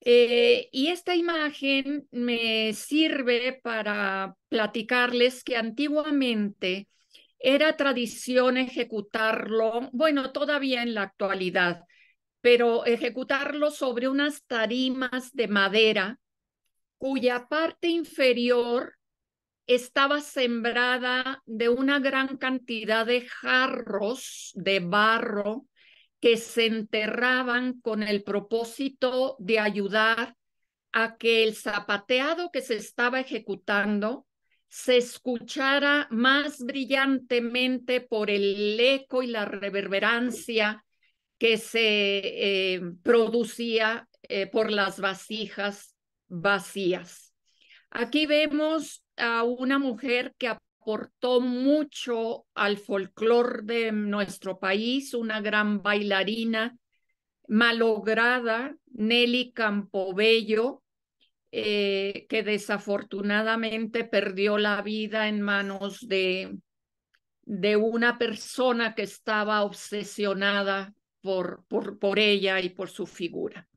Eh, y esta imagen me sirve para platicarles que antiguamente era tradición ejecutarlo, bueno, todavía en la actualidad, pero ejecutarlo sobre unas tarimas de madera cuya parte inferior estaba sembrada de una gran cantidad de jarros de barro que se enterraban con el propósito de ayudar a que el zapateado que se estaba ejecutando se escuchara más brillantemente por el eco y la reverberancia que se eh, producía eh, por las vasijas vacías. Aquí vemos a una mujer que aportó mucho al folclore de nuestro país, una gran bailarina malograda, Nelly Campobello, eh, que desafortunadamente perdió la vida en manos de, de una persona que estaba obsesionada por, por, por ella y por su figura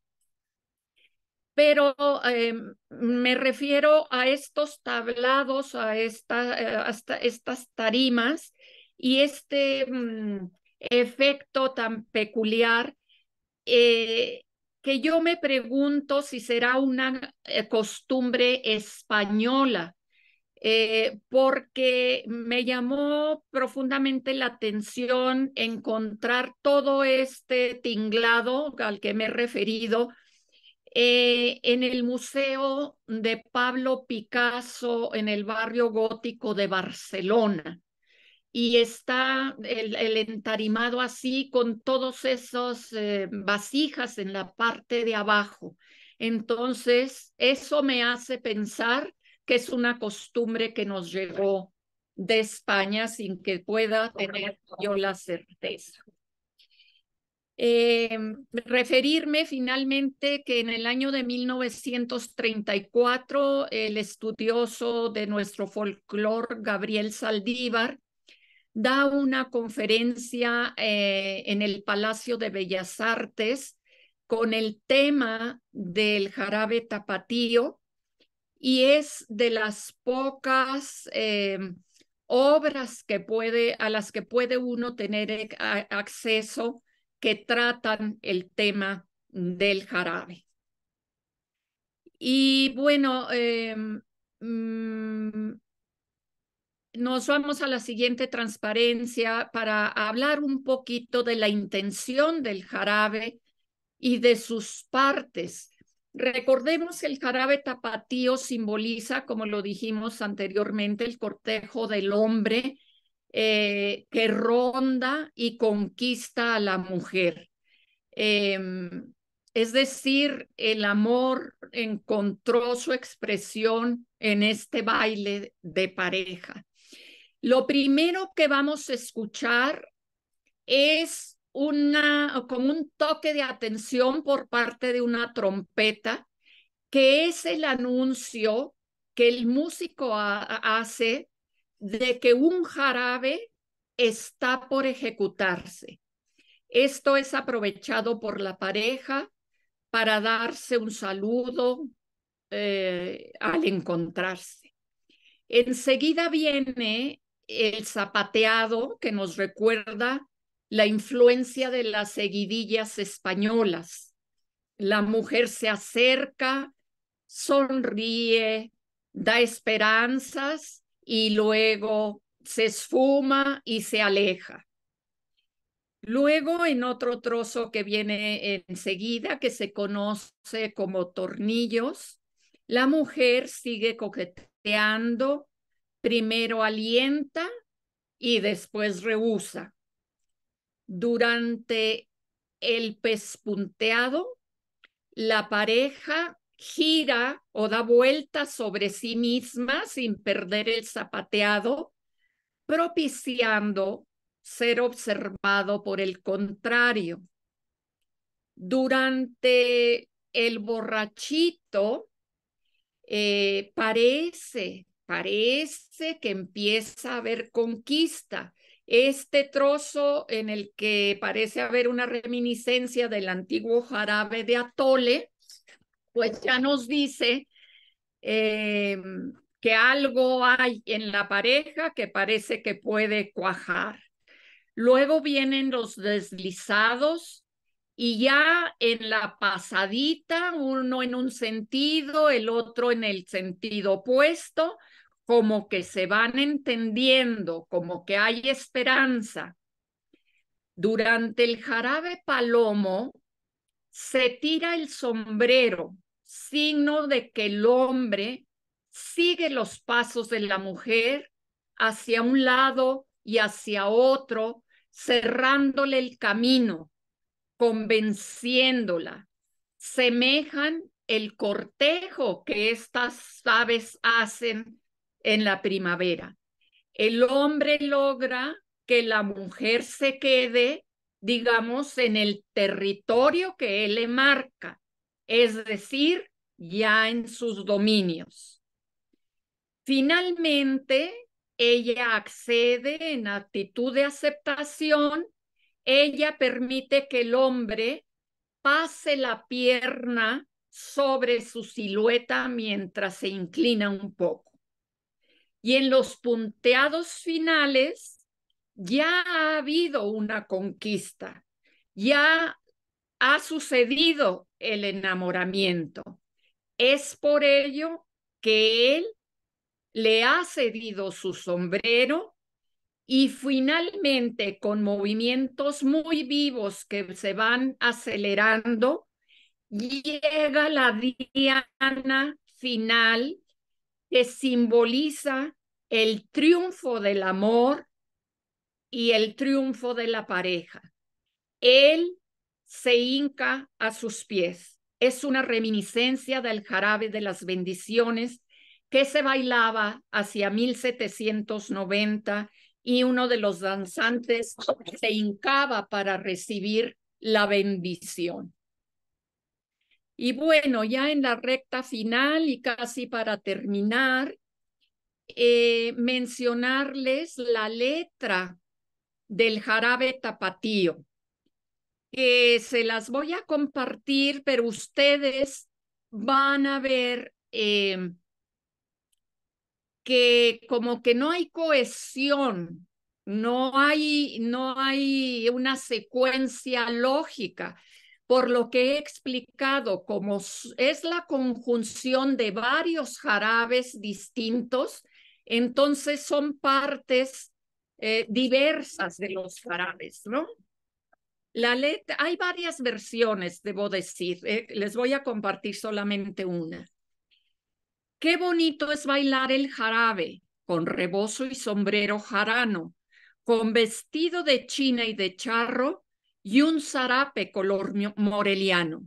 pero em, me refiero a estos tablados, a, eh, estas tarimas y este mm, efecto tan peculiar eh, que yo me pregunto si será una eh, costumbre española, porque me llamó profundamente la atención encontrar todo este tinglado al que me he referido eh, en el Museo de Pablo Picasso en el barrio gótico de Barcelona. Y está el, entarimado así con todos esos eh, vasijas en la parte de abajo. Entonces, eso me hace pensar que es una costumbre que nos llegó de España sin que pueda tener yo la certeza. Em, referirme finalmente que en el año de 1934 el estudioso de nuestro folclor Gabriel Saldívar da una conferencia eh, en el Palacio de Bellas Artes con el tema del jarabe tapatío y es de las pocas em, obras que puede, a las que puede uno tener eh, acceso que tratan el tema del jarabe. Y bueno, em, mm, nos vamos a la siguiente transparencia para hablar un poquito de la intención del jarabe y de sus partes. Recordemos que el jarabe tapatío simboliza, como lo dijimos anteriormente, el cortejo del hombre eh, que ronda y conquista a la mujer. Em, es decir, el amor encontró su expresión en este baile de pareja. Lo primero que vamos a escuchar es una, como un toque de atención por parte de una trompeta, que es el anuncio que el músico hace de que un jarabe está por ejecutarse. Esto es aprovechado por la pareja para darse un saludo eh, al encontrarse. Enseguida viene el zapateado que nos recuerda la influencia de las seguidillas españolas. La mujer se acerca, sonríe, da esperanzas y luego se esfuma y se aleja. Luego, en otro trozo que viene enseguida, que se conoce como tornillos, la mujer sigue coqueteando, primero alienta y después rehúsa. Durante el pespunteado, la pareja gira o da vuelta sobre sí misma sin perder el zapateado, propiciando ser observado por el contrario. Durante el borrachito, eh, parece, parece que empieza a haber conquista. Este trozo en el que parece haber una reminiscencia del antiguo jarabe de Atole, pues ya nos dice em, que algo hay en la pareja que parece que puede cuajar. Luego vienen los deslizados y ya en la pasadita, uno en un sentido, el otro en el sentido opuesto, como que se van entendiendo, como que hay esperanza. Durante el jarabe palomo se tira el sombrero signo de que el hombre sigue los pasos de la mujer hacia un lado y hacia otro, cerrándole el camino, convenciéndola. Semejan el cortejo que estas aves hacen en la primavera. El hombre logra que la mujer se quede, digamos, en el territorio que él le marca es decir, ya en sus dominios. Finalmente, ella accede en actitud de aceptación, ella permite que el hombre pase la pierna sobre su silueta mientras se inclina un poco. Y en los punteados finales ya ha habido una conquista, ya ha sucedido el enamoramiento. Es por ello que él le ha cedido su sombrero y finalmente con movimientos muy vivos que se van acelerando, llega la diana final que simboliza el triunfo del amor y el triunfo de la pareja. Él se hinca a sus pies. Es una reminiscencia del jarabe de las bendiciones que se bailaba hacia 1790 y uno de los danzantes se hincaba para recibir la bendición. Y bueno, ya en la recta final y casi para terminar, eh, mencionarles la letra del jarabe tapatío que se las voy a compartir, pero ustedes van a ver eh, que como que no hay cohesión, no hay, no hay una secuencia lógica. Por lo que he explicado, como es la conjunción de varios jarabes distintos, entonces son partes eh, diversas de los jarabes, ¿no? hay varias versiones, debo decir, eh, les voy a compartir solamente una. Qué bonito es bailar el jarabe, con rebozo y sombrero jarano, con vestido de china y de charro y un zarape color moreliano.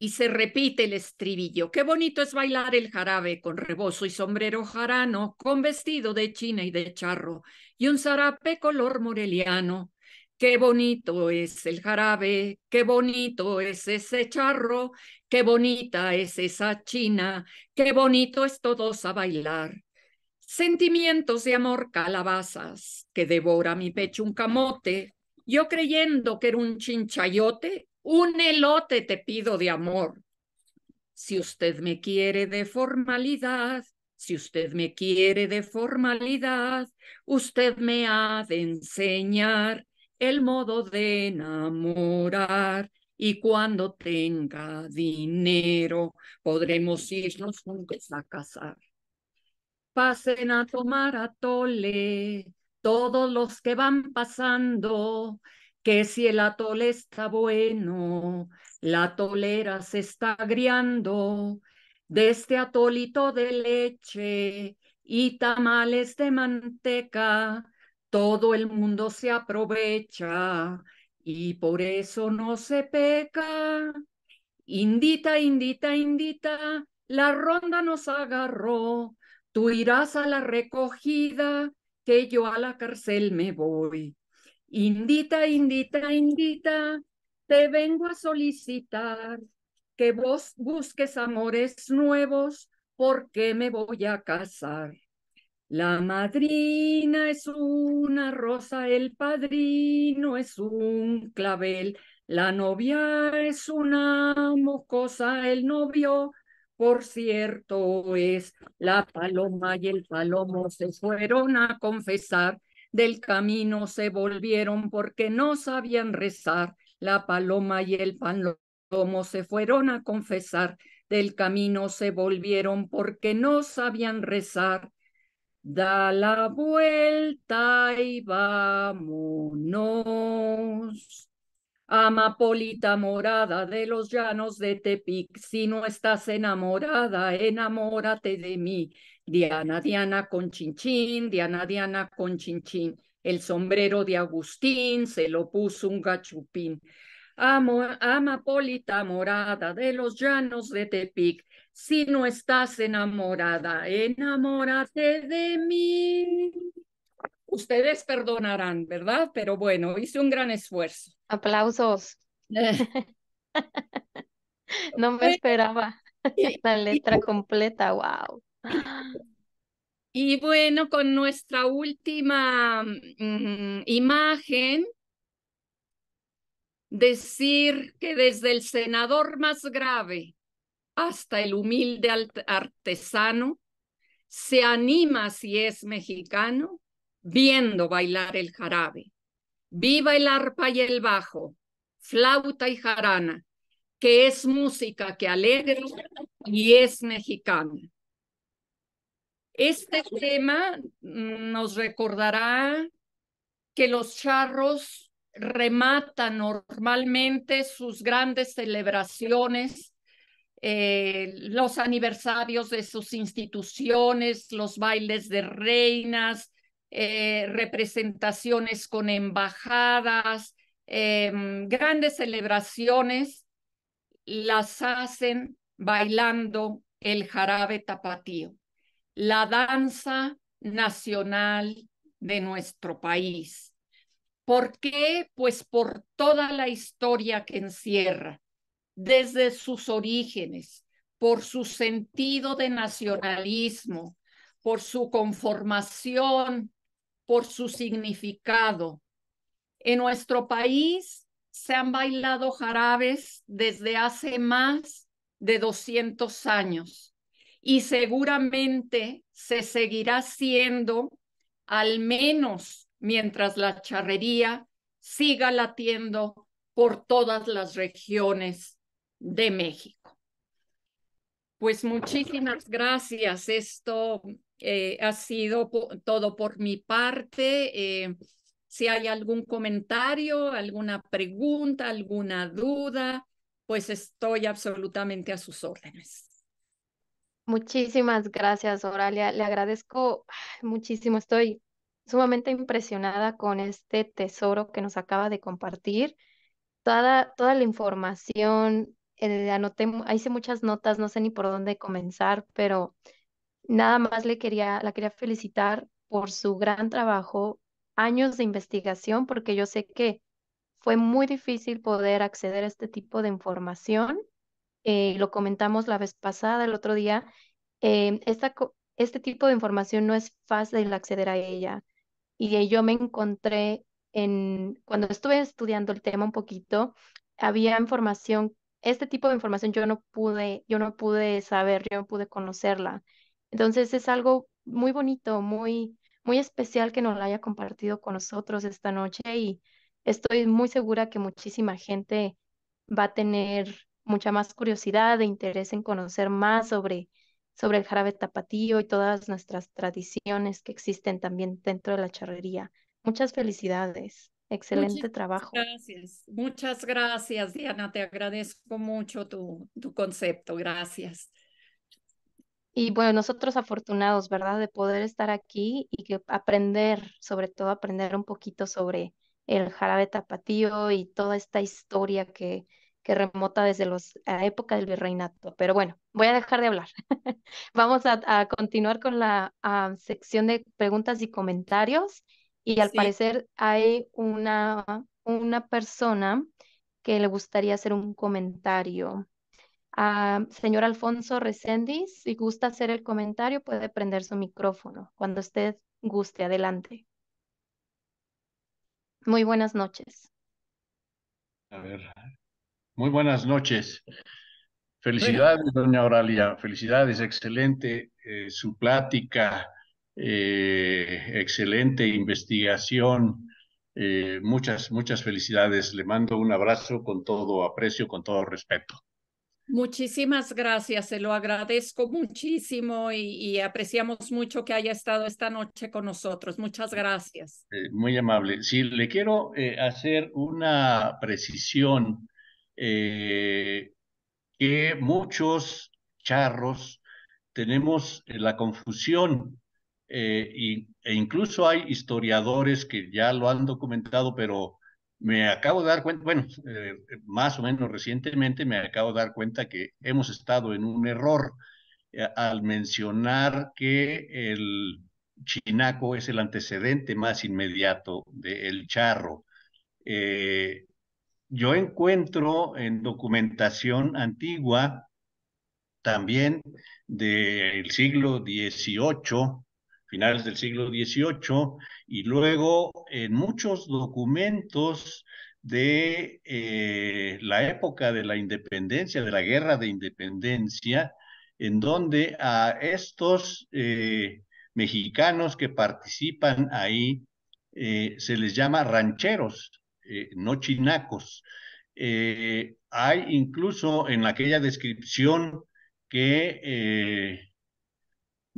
Y se repite el estribillo. Qué bonito es bailar el jarabe con rebozo y sombrero jarano, con vestido de china y de charro y un zarape color moreliano. Qué bonito es el jarabe, qué bonito es ese charro, qué bonita es esa china, qué bonito es todos a bailar. Sentimientos de amor calabazas, que devora mi pecho un camote, yo creyendo que era un chinchayote, un elote te pido de amor. Si usted me quiere de formalidad, si usted me quiere de formalidad, usted me ha de enseñar el modo de enamorar y cuando tenga dinero podremos irnos juntos a casar. Pasen a tomar atole todos los que van pasando, que si el atole está bueno, la tolera se está agriando. De este atolito de leche y tamales de manteca, todo el mundo se aprovecha y por eso no se peca. Indita, indita, indita, la ronda nos agarró. Tú irás a la recogida, que yo a la cárcel me voy. Indita, indita, indita, te vengo a solicitar que vos busques amores nuevos, porque me voy a casar. La madrina es una rosa, el padrino es un clavel, la novia es una moscosa, el novio, por cierto, es la paloma y el palomo se fueron a confesar, del camino se volvieron porque no sabían rezar, la paloma y el palomo se fueron a confesar, del camino se volvieron porque no sabían rezar. Da la vuelta y vámonos. Amapolita morada de los llanos de Tepic, si no estás enamorada, enamórate de mí. Diana, Diana con chinchín, Diana, Diana con chinchín. El sombrero de Agustín se lo puso un gachupín. Amo, amapolita morada de los llanos de Tepic, si no estás enamorada. Enamórate de mí. Ustedes perdonarán, ¿verdad? Pero bueno, hice un gran esfuerzo. Aplausos. no me esperaba la letra completa, wow. Y bueno, con nuestra última mm, imagen, decir que desde el senador más grave hasta el humilde artesano se anima si es mexicano viendo bailar el jarabe. Viva el arpa y el bajo, flauta y jarana, que es música que alegra y es mexicana. Este tema mm, nos recordará que los charros rematan normalmente sus grandes celebraciones eh, los aniversarios de sus instituciones, los bailes de reinas, eh, representaciones con embajadas, em, grandes celebraciones, las hacen bailando el jarabe tapatío, la danza nacional de nuestro país. ¿Por qué? Pues por toda la historia que encierra desde sus orígenes, por su sentido de nacionalismo, por su conformación, por su significado. En nuestro país se han bailado jarabes desde hace más de 200 años y seguramente se seguirá siendo, al menos mientras la charrería siga latiendo por todas las regiones de México. Pues muchísimas gracias. Esto eh, ha sido todo por mi parte. Eh, si hay algún comentario, alguna pregunta, alguna duda, pues estoy absolutamente a sus órdenes. Muchísimas gracias, Oralia. Le agradezco ah, muchísimo. Estoy sumamente impresionada con este tesoro que nos acaba de compartir. Toda, toda la información, eh, anoté, hice muchas notas, no sé ni por dónde comenzar, pero nada más le quería, la quería felicitar por su gran trabajo, años de investigación, porque yo sé que fue muy difícil poder acceder a este tipo de información. Eh, lo comentamos la vez pasada, el otro día. Eh, esta, este tipo de información no es fácil acceder a ella. Y yo me encontré en, cuando estuve estudiando el tema un poquito, había información este tipo de información yo no pude, yo no pude saber, yo no pude conocerla. Entonces es algo muy bonito, muy, muy especial que nos la haya compartido con nosotros esta noche y estoy muy segura que muchísima gente va a tener mucha más curiosidad e interés en conocer más sobre, sobre el jarabe tapatío y todas nuestras tradiciones que existen también dentro de la charrería. Muchas felicidades. Excelente trabajo. Muchas gracias, Diana. Te agradezco mucho tu, tu concepto. Gracias. Y bueno, nosotros afortunados, ¿verdad? De poder estar aquí y que aprender, sobre todo aprender un poquito sobre el jarabe tapatío y toda esta historia que, que remota desde los, la época del virreinato. Pero bueno, voy a dejar de hablar. Vamos a, continuar con la ah, sección de preguntas y comentarios. Y al parecer hay una, una persona que le gustaría hacer un comentario. Ah, señor Alfonso Reséndiz, si gusta hacer el comentario, puede prender su micrófono cuando usted guste. Adelante. Muy buenas noches. A ver. Muy buenas noches. Felicidades, doña Oralia. Felicidades, excelente eh, su plática. Eh, excelente investigación. Eh, muchas, muchas felicidades. Le mando un abrazo con todo aprecio, con todo respeto. Muchísimas gracias, se lo agradezco muchísimo y, apreciamos mucho que haya estado esta noche con nosotros. Muchas gracias. Eh, muy amable. Sí, le quiero hacer una precisión que muchos charros tenemos la confusión eh, e incluso hay historiadores que ya lo han documentado, pero me acabo de dar cuenta, bueno, eh, más o menos recientemente me acabo de dar cuenta que hemos estado en un error eh, al mencionar que el chinaco es el antecedente más inmediato del charro. yo encuentro en documentación antigua también del siglo XVIII, finales del siglo XVIII, y luego en muchos documentos de eh, la época de la independencia, de la guerra de independencia, en donde a estos eh, mexicanos que participan ahí eh, se les llama rancheros, no chinacos. hay incluso en aquella descripción que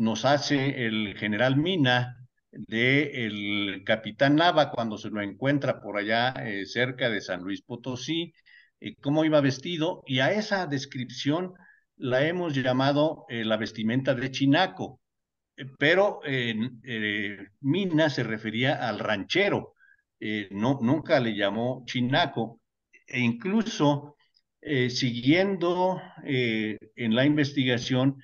nos hace el general Mina de el capitán Nava cuando se lo encuentra por allá eh, cerca de San Luis Potosí, eh, cómo iba vestido, y a esa descripción la hemos llamado eh, la vestimenta de Chinaco, pero Mina se refería al ranchero, no, nunca le llamó Chinaco, e incluso siguiendo en la investigación,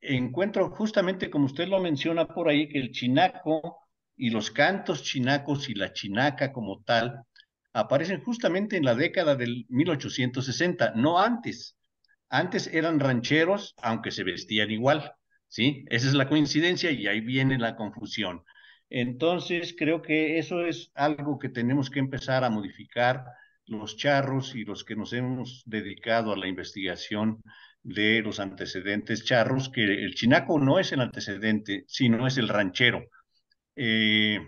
encuentro justamente, como usted lo menciona por ahí, que el chinaco y los cantos chinacos y la chinaca como tal aparecen justamente en la década del 1860, no antes. Antes eran rancheros, aunque se vestían igual, ¿sí? Esa es la coincidencia y ahí viene la confusión. Entonces, creo que eso es algo que tenemos que empezar a modificar los charros y los que nos hemos dedicado a la investigación de los antecedentes charros, que el chinaco no es el antecedente, sino es el ranchero. Eh,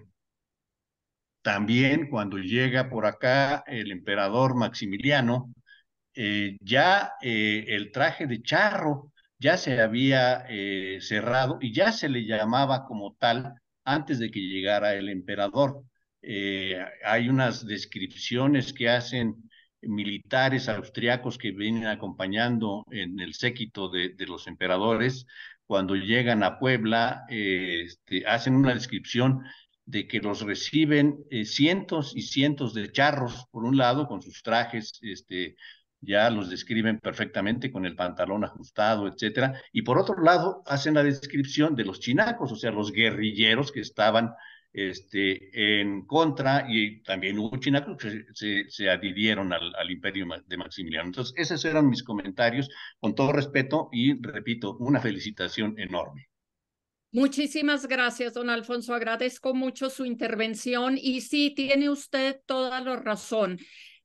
también cuando llega por acá el emperador Maximiliano, eh, ya eh, el traje de charro ya se había cerrado y ya se le llamaba como tal antes de que llegara el emperador. hay unas descripciones que hacen militares austriacos que vienen acompañando en el séquito de, los emperadores, cuando llegan a Puebla, eh, este, hacen una descripción de que los reciben eh, cientos y cientos de charros, por un lado, con sus trajes, este, ya los describen perfectamente con el pantalón ajustado, etcétera, y por otro lado, hacen la descripción de los chinacos, o sea, los guerrilleros que estaban este, en contra y también hubo chinacos que se, adhirieron al, al, imperio de Maximiliano. Entonces, esos eran mis comentarios, con todo respeto y, repito, una felicitación enorme. Muchísimas gracias, don Alfonso. Agradezco mucho su intervención y sí, tiene usted toda la razón.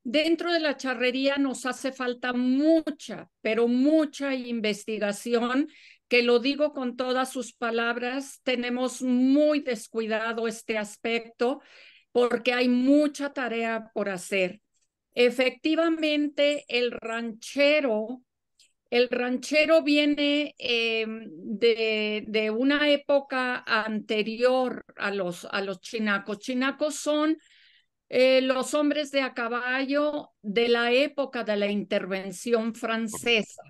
Dentro de la charrería nos hace falta mucha, pero mucha investigación que lo digo con todas sus palabras, tenemos muy descuidado este aspecto porque hay mucha tarea por hacer. Efectivamente, el ranchero, el ranchero viene eh, de, una época anterior a los, a los chinacos. Chinacos son eh, los hombres de a caballo de la época de la intervención francesa.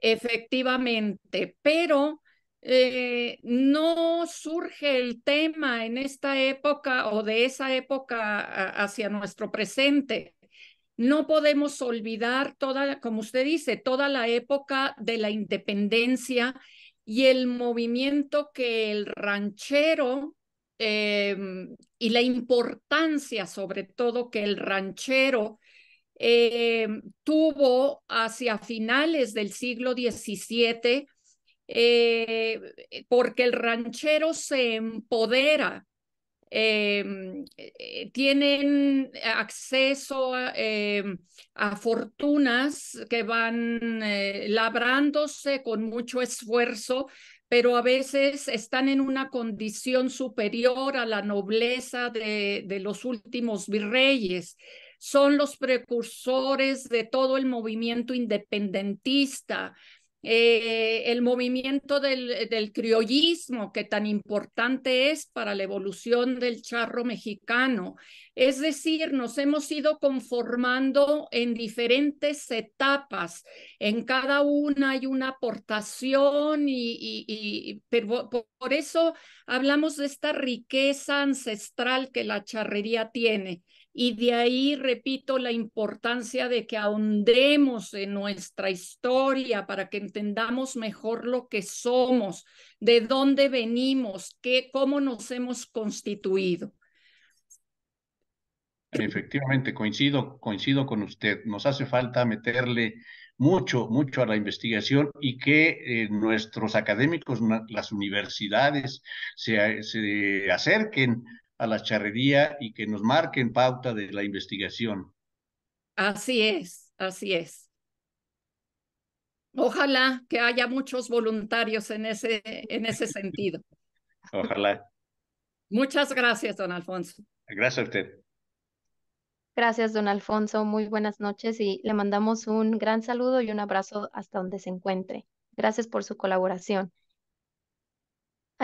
Efectivamente, pero eh, no surge el tema en esta época o de esa época hacia nuestro presente. No podemos olvidar toda, como usted dice, toda la época de la independencia y el movimiento que el ranchero em, y la importancia sobre todo que el ranchero eh, tuvo hacia finales del siglo XVII, eh, porque el ranchero se empodera, eh, tienen acceso a, fortunas que van labrándose con mucho esfuerzo, pero a veces están en una condición superior a la nobleza de los últimos virreyes son los precursores de todo el movimiento independentista, eh, el movimiento del, criollismo que tan importante es para la evolución del charro mexicano. Es decir, nos hemos ido conformando en diferentes etapas. En cada una hay una aportación y, por eso hablamos de esta riqueza ancestral que la charrería tiene. Y de ahí, repito, la importancia de que ahondemos en nuestra historia para que entendamos mejor lo que somos, de dónde venimos, qué, cómo nos hemos constituido. Efectivamente, coincido, coincido con usted. Nos hace falta meterle mucho, mucho a la investigación y que eh, nuestros académicos, las universidades, se, se acerquen a la charrería y que nos marquen pauta de la investigación. Así es, así es. Ojalá que haya muchos voluntarios en ese, en ese sentido. Ojalá. Muchas gracias, don Alfonso. Gracias a usted. Gracias, don Alfonso. Muy buenas noches y le mandamos un gran saludo y un abrazo hasta donde se encuentre. Gracias por su colaboración.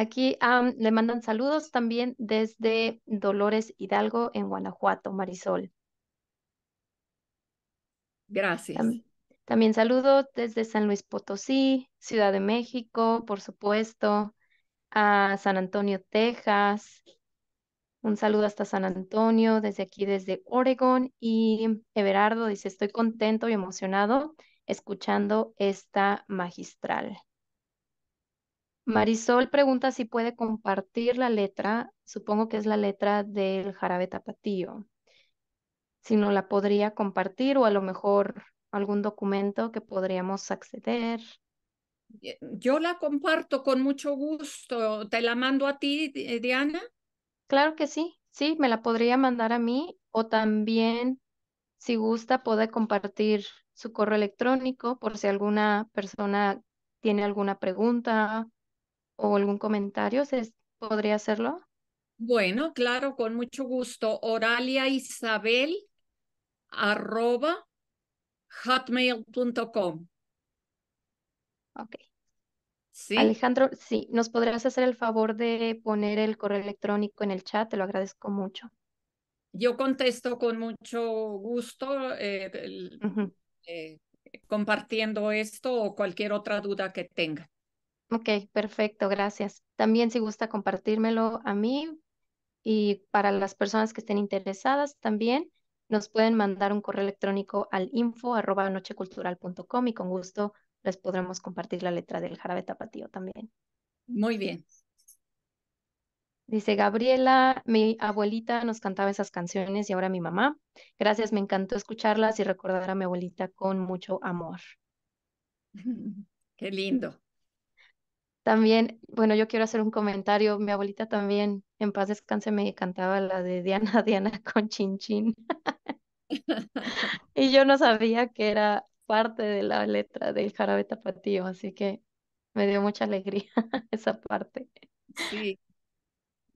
Aquí le mandan saludos también desde Dolores Hidalgo en Guanajuato, Marisol. Gracias. También, también saludos desde San Luis Potosí, Ciudad de México, por supuesto, a San Antonio, Texas. Un saludo hasta San Antonio, desde aquí, desde Oregon. Y Everardo dice, estoy contento y emocionado escuchando esta magistral. Marisol pregunta si puede compartir la letra, supongo que es la letra del jarabe tapatío. Si no la podría compartir o a lo mejor algún documento que podríamos acceder. Yo la comparto con mucho gusto. ¿Te la mando a ti, eh, Diana? Claro que sí. Sí, me la podría mandar a mí o también, si gusta, puede compartir su correo electrónico por si alguna persona tiene alguna pregunta o algún comentario, ¿se podría hacerlo? Bueno, claro, con mucho gusto. Oralia Isabel arroba hotmail.com. Ok. ¿Sí? Alejandro, sí, ¿nos podrías hacer el favor de poner el correo electrónico en el chat? Te lo agradezco mucho. Yo contesto con mucho gusto eh, eh, compartiendo esto o cualquier otra duda que tenga. Ok, perfecto, gracias. También si gusta compartírmelo a mí y para las personas que estén interesadas también nos pueden mandar un correo electrónico al info y con gusto les podremos compartir la letra del jarabe tapatío también. Muy bien. Dice Gabriela, mi abuelita nos cantaba esas canciones y ahora mi mamá. Gracias, me encantó escucharlas y recordar a mi abuelita con mucho amor. Qué lindo. También, bueno, yo quiero hacer un comentario. Mi abuelita también, en paz descanse, me cantaba la de Diana, Diana con Chin Chin. y yo no sabía que era parte de la letra del jarabe tapatío, así que me dio mucha alegría esa parte. Sí,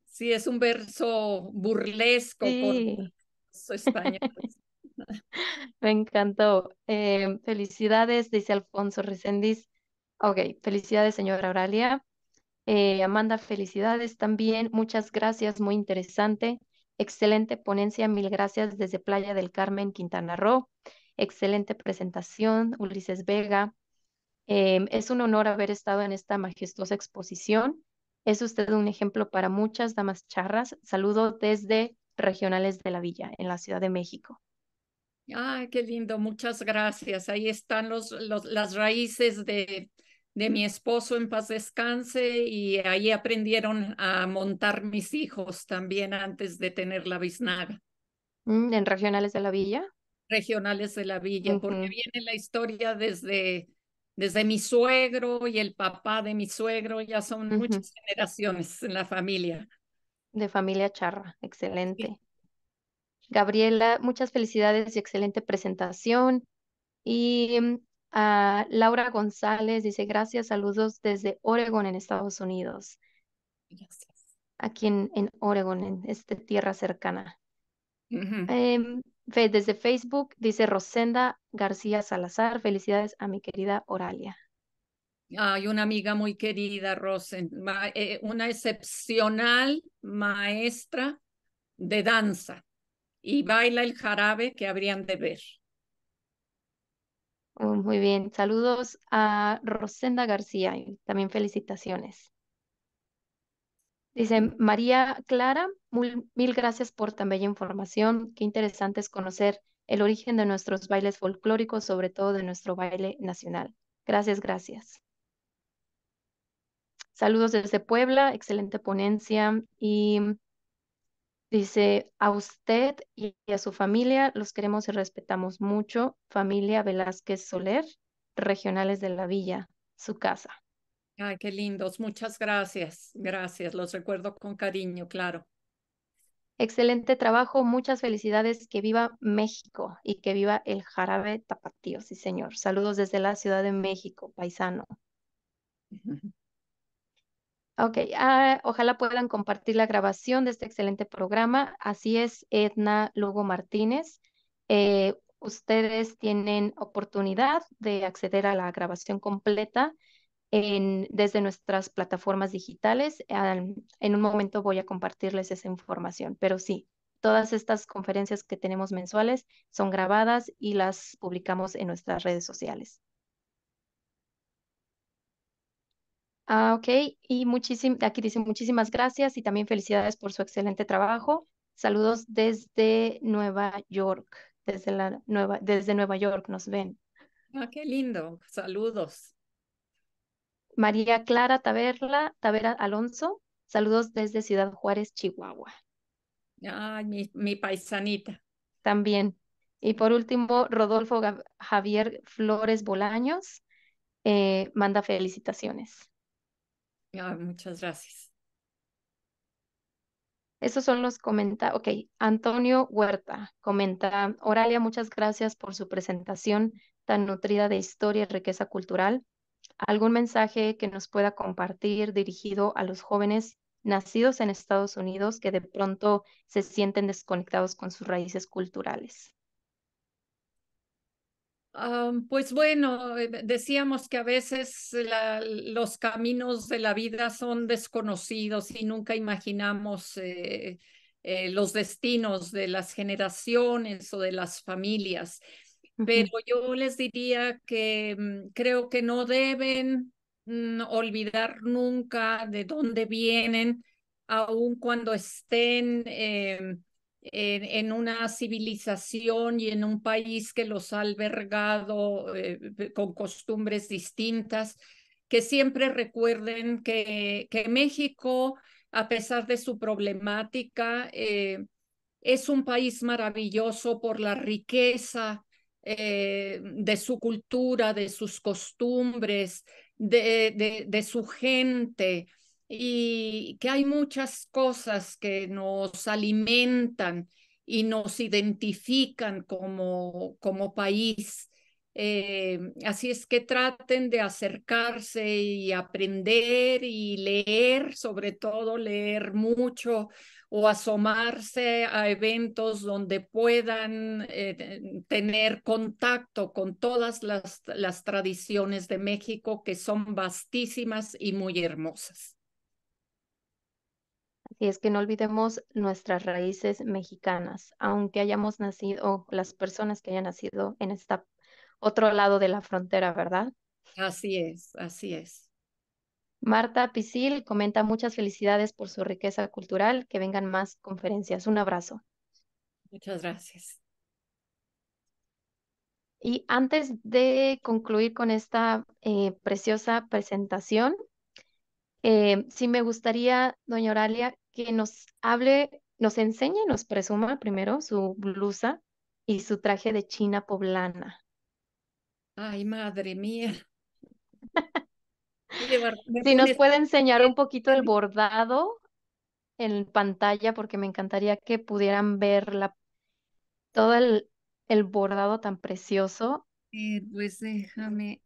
sí, es un verso burlesco por español. me encantó. Em, felicidades, dice Alfonso Resendiz. Ok, felicidades, señora Auralia. Eh, Amanda, felicidades también. Muchas gracias, muy interesante. Excelente ponencia, mil gracias desde Playa del Carmen, Quintana Roo. Excelente presentación, Ulises Vega. Em, es un honor haber estado en esta majestuosa exposición. Es usted un ejemplo para muchas damas charras. Saludo desde Regionales de la Villa, en la Ciudad de México. Ah, qué lindo, muchas gracias. Ahí están los las raíces de, de mi esposo en paz descanse y ahí aprendieron a montar mis hijos también antes de tener la biznaga. Mm, ¿En regionales de la villa? Regionales de la villa, porque viene la historia desde, desde mi suegro y el papá de mi suegro, ya son muchas generaciones en la familia. De familia charra, excelente. Gabriela, muchas felicidades y excelente presentación. Y mm, Laura González dice gracias, saludos desde Oregon en Estados Unidos. Gracias. Aquí en, en, Oregon, en esta tierra cercana. Em, desde Facebook dice Rosenda García Salazar, felicidades a mi querida Oralia. Hay una amiga muy querida, Rosen, eh, una excepcional maestra de danza y baila el jarabe que habrían de ver. Oh, muy bien, saludos a Rosenda García, y también felicitaciones. Dice María Clara, mil, mil gracias por tan bella información. Qué interesante es conocer el origen de nuestros bailes folclóricos, sobre todo de nuestro baile nacional. Gracias, gracias. Saludos desde Puebla, excelente ponencia y Dice, a usted y a su familia los queremos y respetamos mucho. Familia Velázquez Soler, regionales de la villa, su casa. Ay, qué lindos. Muchas gracias. Gracias. Los recuerdo con cariño, claro. Excelente trabajo. Muchas felicidades. Que viva México y que viva el jarabe tapatío. Sí, señor. Saludos desde la Ciudad de México, paisano. Ok, ah, ojalá puedan compartir la grabación de este excelente programa. Así es, Edna Lugo Martínez. Eh, ustedes tienen oportunidad de acceder a la grabación completa desde nuestras plataformas digitales. en un momento voy a compartirles esa información, pero sí, todas estas conferencias que tenemos mensuales son grabadas y las publicamos en nuestras redes sociales. Ah, ok. Y aquí dice muchísimas gracias y también felicidades por su excelente trabajo. Saludos desde Nueva York, desde la nueva, desde Nueva York nos ven. Ah, qué lindo. Saludos. María Clara Taberla, Tavera Alonso, saludos desde Ciudad Juárez, Chihuahua. Ay, mi, paisanita. También. Y por último, Rodolfo Javier Flores Bolaños eh, manda felicitaciones. Ah, muchas gracias. esos son los comentarios. Ok, Antonio Huerta comenta, Oralia, muchas gracias por su presentación tan nutrida de historia y riqueza cultural. ¿Algún mensaje que nos pueda compartir dirigido a los jóvenes nacidos en Estados Unidos que de pronto se sienten desconectados con sus raíces culturales? Ah, pues bueno, eh, decíamos que a veces los caminos de la vida son desconocidos y nunca imaginamos eh, eh, los destinos de las generaciones o de las familias. Pero yo les diría que mm, creo que no deben mm, olvidar nunca de dónde vienen, aun cuando estén... Em, en, una civilización y en un país que los ha albergado eh, con costumbres distintas, que siempre recuerden que, que México, a pesar de su problemática, eh, es un país maravilloso por la riqueza eh, de su cultura, de sus costumbres, de, de su gente y que hay muchas cosas que nos alimentan y nos identifican como, país. Eh, así es que traten de acercarse y aprender y leer, sobre todo leer mucho o asomarse a eventos donde puedan eh, tener contacto con todas las tradiciones de México que son vastísimas y muy hermosas es que no olvidemos nuestras raíces mexicanas, aunque hayamos nacido, o las personas que hayan nacido en este otro lado de la frontera, ¿verdad? Así es, así es. Marta Pisil comenta muchas felicidades por su riqueza cultural, que vengan más conferencias. Un abrazo. Muchas gracias. Y antes de concluir con esta eh, preciosa presentación, eh, sí me gustaría, doña Oralia, que nos hable, nos enseñe y nos presuma primero su blusa y su traje de China poblana. Ay, madre mía. si nos puede enseñar un poquito el bordado en pantalla, porque me encantaría que pudieran ver la, todo el, bordado tan precioso. Eh, pues déjame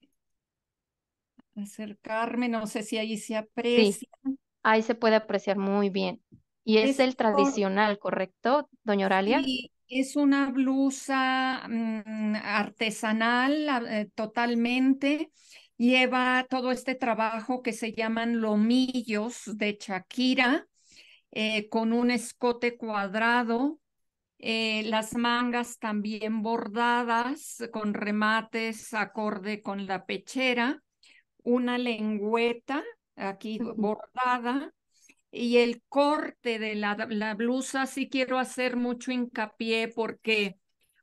acercarme, no sé si ahí se aprecia ahí se puede apreciar muy bien. Y es, el tradicional, ¿correcto, doña Oralia? Sí, es una blusa mm, artesanal ah, eh, totalmente. Lleva todo este trabajo que se llaman lomillos de Shakira, eh, con un escote cuadrado, eh, las mangas también bordadas con remates acorde con la pechera, una lengüeta aquí bordada, y el corte de la, blusa sí quiero hacer mucho hincapié porque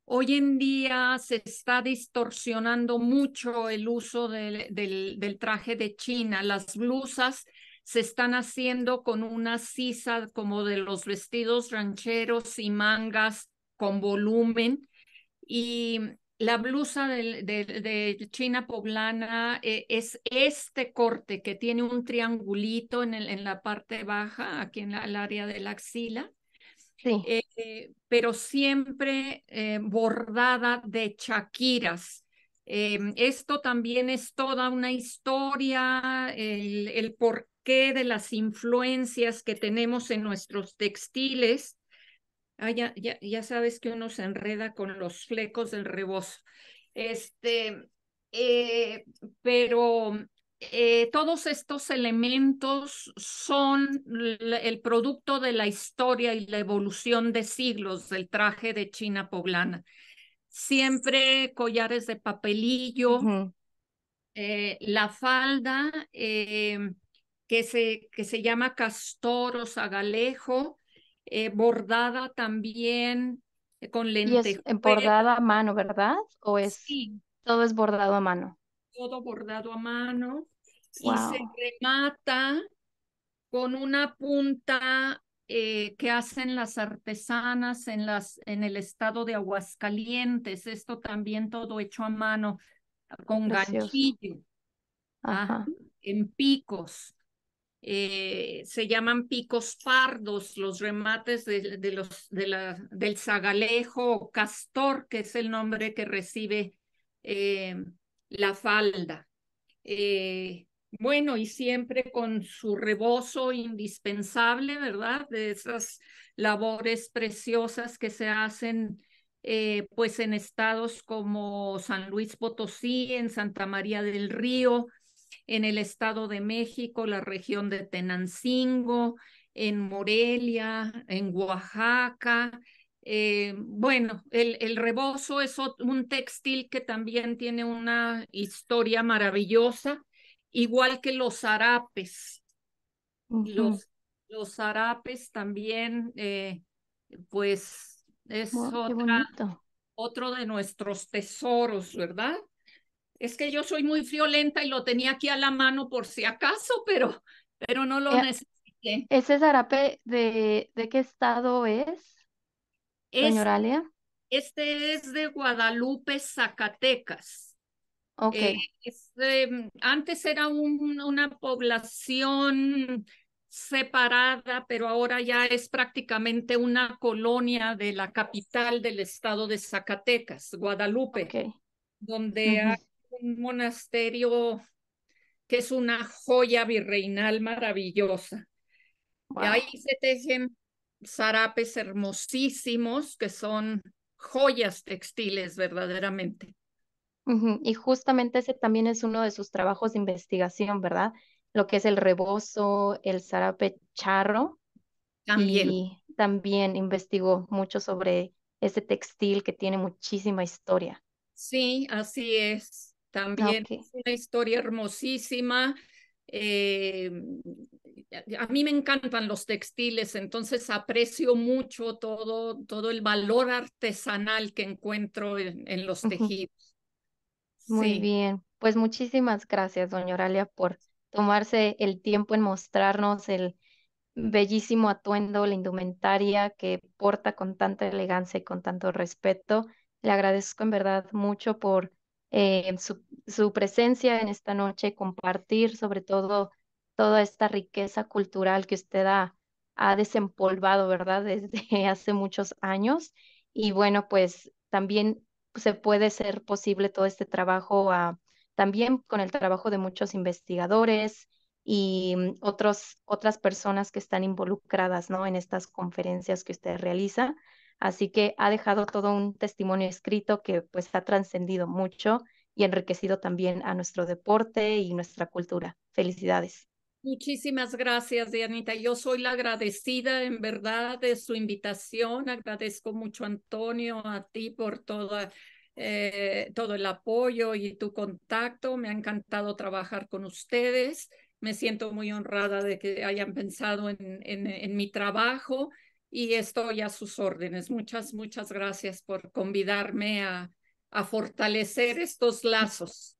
hoy en día se está distorsionando mucho el uso del, del, traje de China. Las blusas se están haciendo con una sisa como de los vestidos rancheros y mangas con volumen. Y la blusa de, China poblana eh, es este corte que tiene un triangulito en, en la parte baja, aquí en el área de la axila, eh, eh, pero siempre bordada de chaquiras. esto también es toda una historia, el, el porqué de las influencias que tenemos en nuestros textiles Ah, ya, sabes que uno se enreda con los flecos del rebozo. Este, eh, pero eh, todos estos elementos son el producto de la historia y la evolución de siglos del traje de China poblana. Siempre collares de papelillo, eh, la falda que, se, que se llama castor o sagalejo, eh, bordada también eh, con lentejuelas. bordada a mano, ¿verdad? ¿O es sí. todo es bordado a mano? Todo bordado a mano y se remata con una punta eh, que hacen las artesanas en, las, en el estado de Aguascalientes. Esto también todo hecho a mano, con ganchillo, Ajá. en picos. Eh, se llaman picos pardos, los remates de, los, del zagalejo o castor, que es el nombre que recibe eh, la falda. Eh, bueno, y siempre con su rebozo indispensable, ¿verdad? De esas labores preciosas que se hacen pues en estados como San Luis Potosí, en Santa María del Río, en el Estado de México, la región de Tenancingo, en Morelia, en Oaxaca. Eh, bueno, el, rebozo es un textil que también tiene una historia maravillosa, igual que los harapes. los, los, harapes también, eh, pues es oh, otro de nuestros tesoros, ¿verdad? es que yo soy muy friolenta y lo tenía aquí a la mano por si acaso, pero, pero no lo eh, necesité. ¿Ese zarape de, de qué estado es, señora Alia? Este es de Guadalupe, Zacatecas. Okay. Eh, este, antes era una población separada, pero ahora ya es prácticamente una colonia de la capital del estado de Zacatecas, Guadalupe, donde un monasterio que es una joya virreinal maravillosa. Y ahí se tejen zarapes hermosísimos que son joyas textiles verdaderamente. Y justamente ese también es uno de sus trabajos de investigación, ¿verdad? Lo que es el rebozo, el zarape charro. También. Y también investigó mucho sobre ese textil que tiene muchísima historia. Sí, así es. Ah, También es una historia hermosísima. Eh, a mí me encantan los textiles, entonces aprecio mucho todo, todo el valor artesanal que encuentro en, los tejidos. Muy bien, pues muchísimas gracias, doña Oralia, por tomarse el tiempo en mostrarnos el bellísimo atuendo, la indumentaria que porta con tanta elegancia y con tanto respeto. Le agradezco en verdad mucho por su, presencia en esta noche, compartir sobre todo toda esta riqueza cultural que usted ha, desempolvado, ¿verdad? Desde hace muchos años. Y bueno, pues también se puede ser posible todo este trabajo ah, también con el trabajo de muchos investigadores y mm, otros, otras personas que están involucradas ¿no? en estas conferencias que usted realiza. Así que ha dejado todo un testimonio escrito que pues ha trascendido mucho y enriquecido también a nuestro deporte y nuestra cultura. Felicidades. Muchísimas gracias, Dianita. Yo soy la agradecida, en verdad, de su invitación. Agradezco mucho, Antonio, a ti por eh, todo el apoyo y tu contacto. Me ha encantado trabajar con ustedes. Me siento muy honrada de que hayan pensado en mi trabajo y estoy a sus órdenes. Muchas, muchas gracias por convidarme a, a fortalecer estos lazos.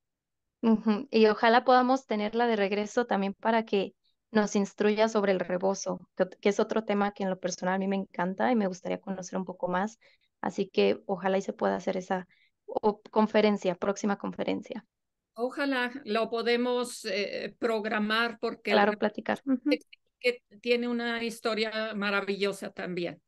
Y ojalá podamos tenerla de regreso también para que nos instruya sobre el rebozo, que, es otro tema que en lo personal a mí me encanta y me gustaría conocer un poco más. Así que ojalá y se pueda hacer esa conferencia, próxima conferencia. Ojalá lo podemos eh, eh, programar porque... Claro, platicar que tiene una historia maravillosa también.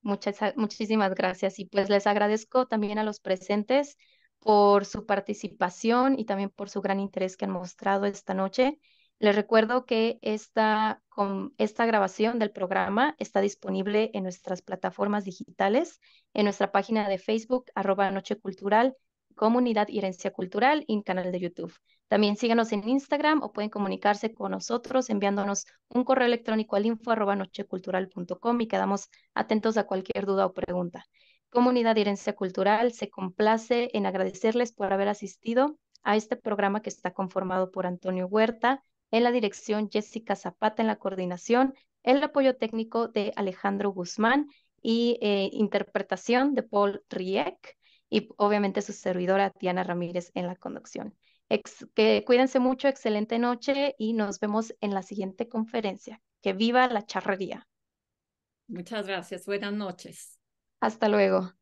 Muchas, muchísimas gracias y pues les agradezco también a los presentes por su participación y también por su gran interés que han mostrado esta noche. Les recuerdo que esta, con esta grabación del programa está disponible en nuestras plataformas digitales, en nuestra página de Facebook, arroba Noche Cultural, Comunidad y Herencia Cultural y en canal de YouTube. También síganos en Instagram o pueden comunicarse con nosotros enviándonos un correo electrónico al info.nochecultural.com y quedamos atentos a cualquier duda o pregunta. Comunidad de Herencia Cultural se complace en agradecerles por haber asistido a este programa que está conformado por Antonio Huerta, en la dirección Jessica Zapata en la coordinación, el apoyo técnico de Alejandro Guzmán y eh, interpretación de Paul Rieck y obviamente su servidora Tiana Ramírez en la conducción que cuídense mucho, excelente noche y nos vemos en la siguiente conferencia. Que viva la charrería. Muchas gracias, buenas noches. Hasta luego.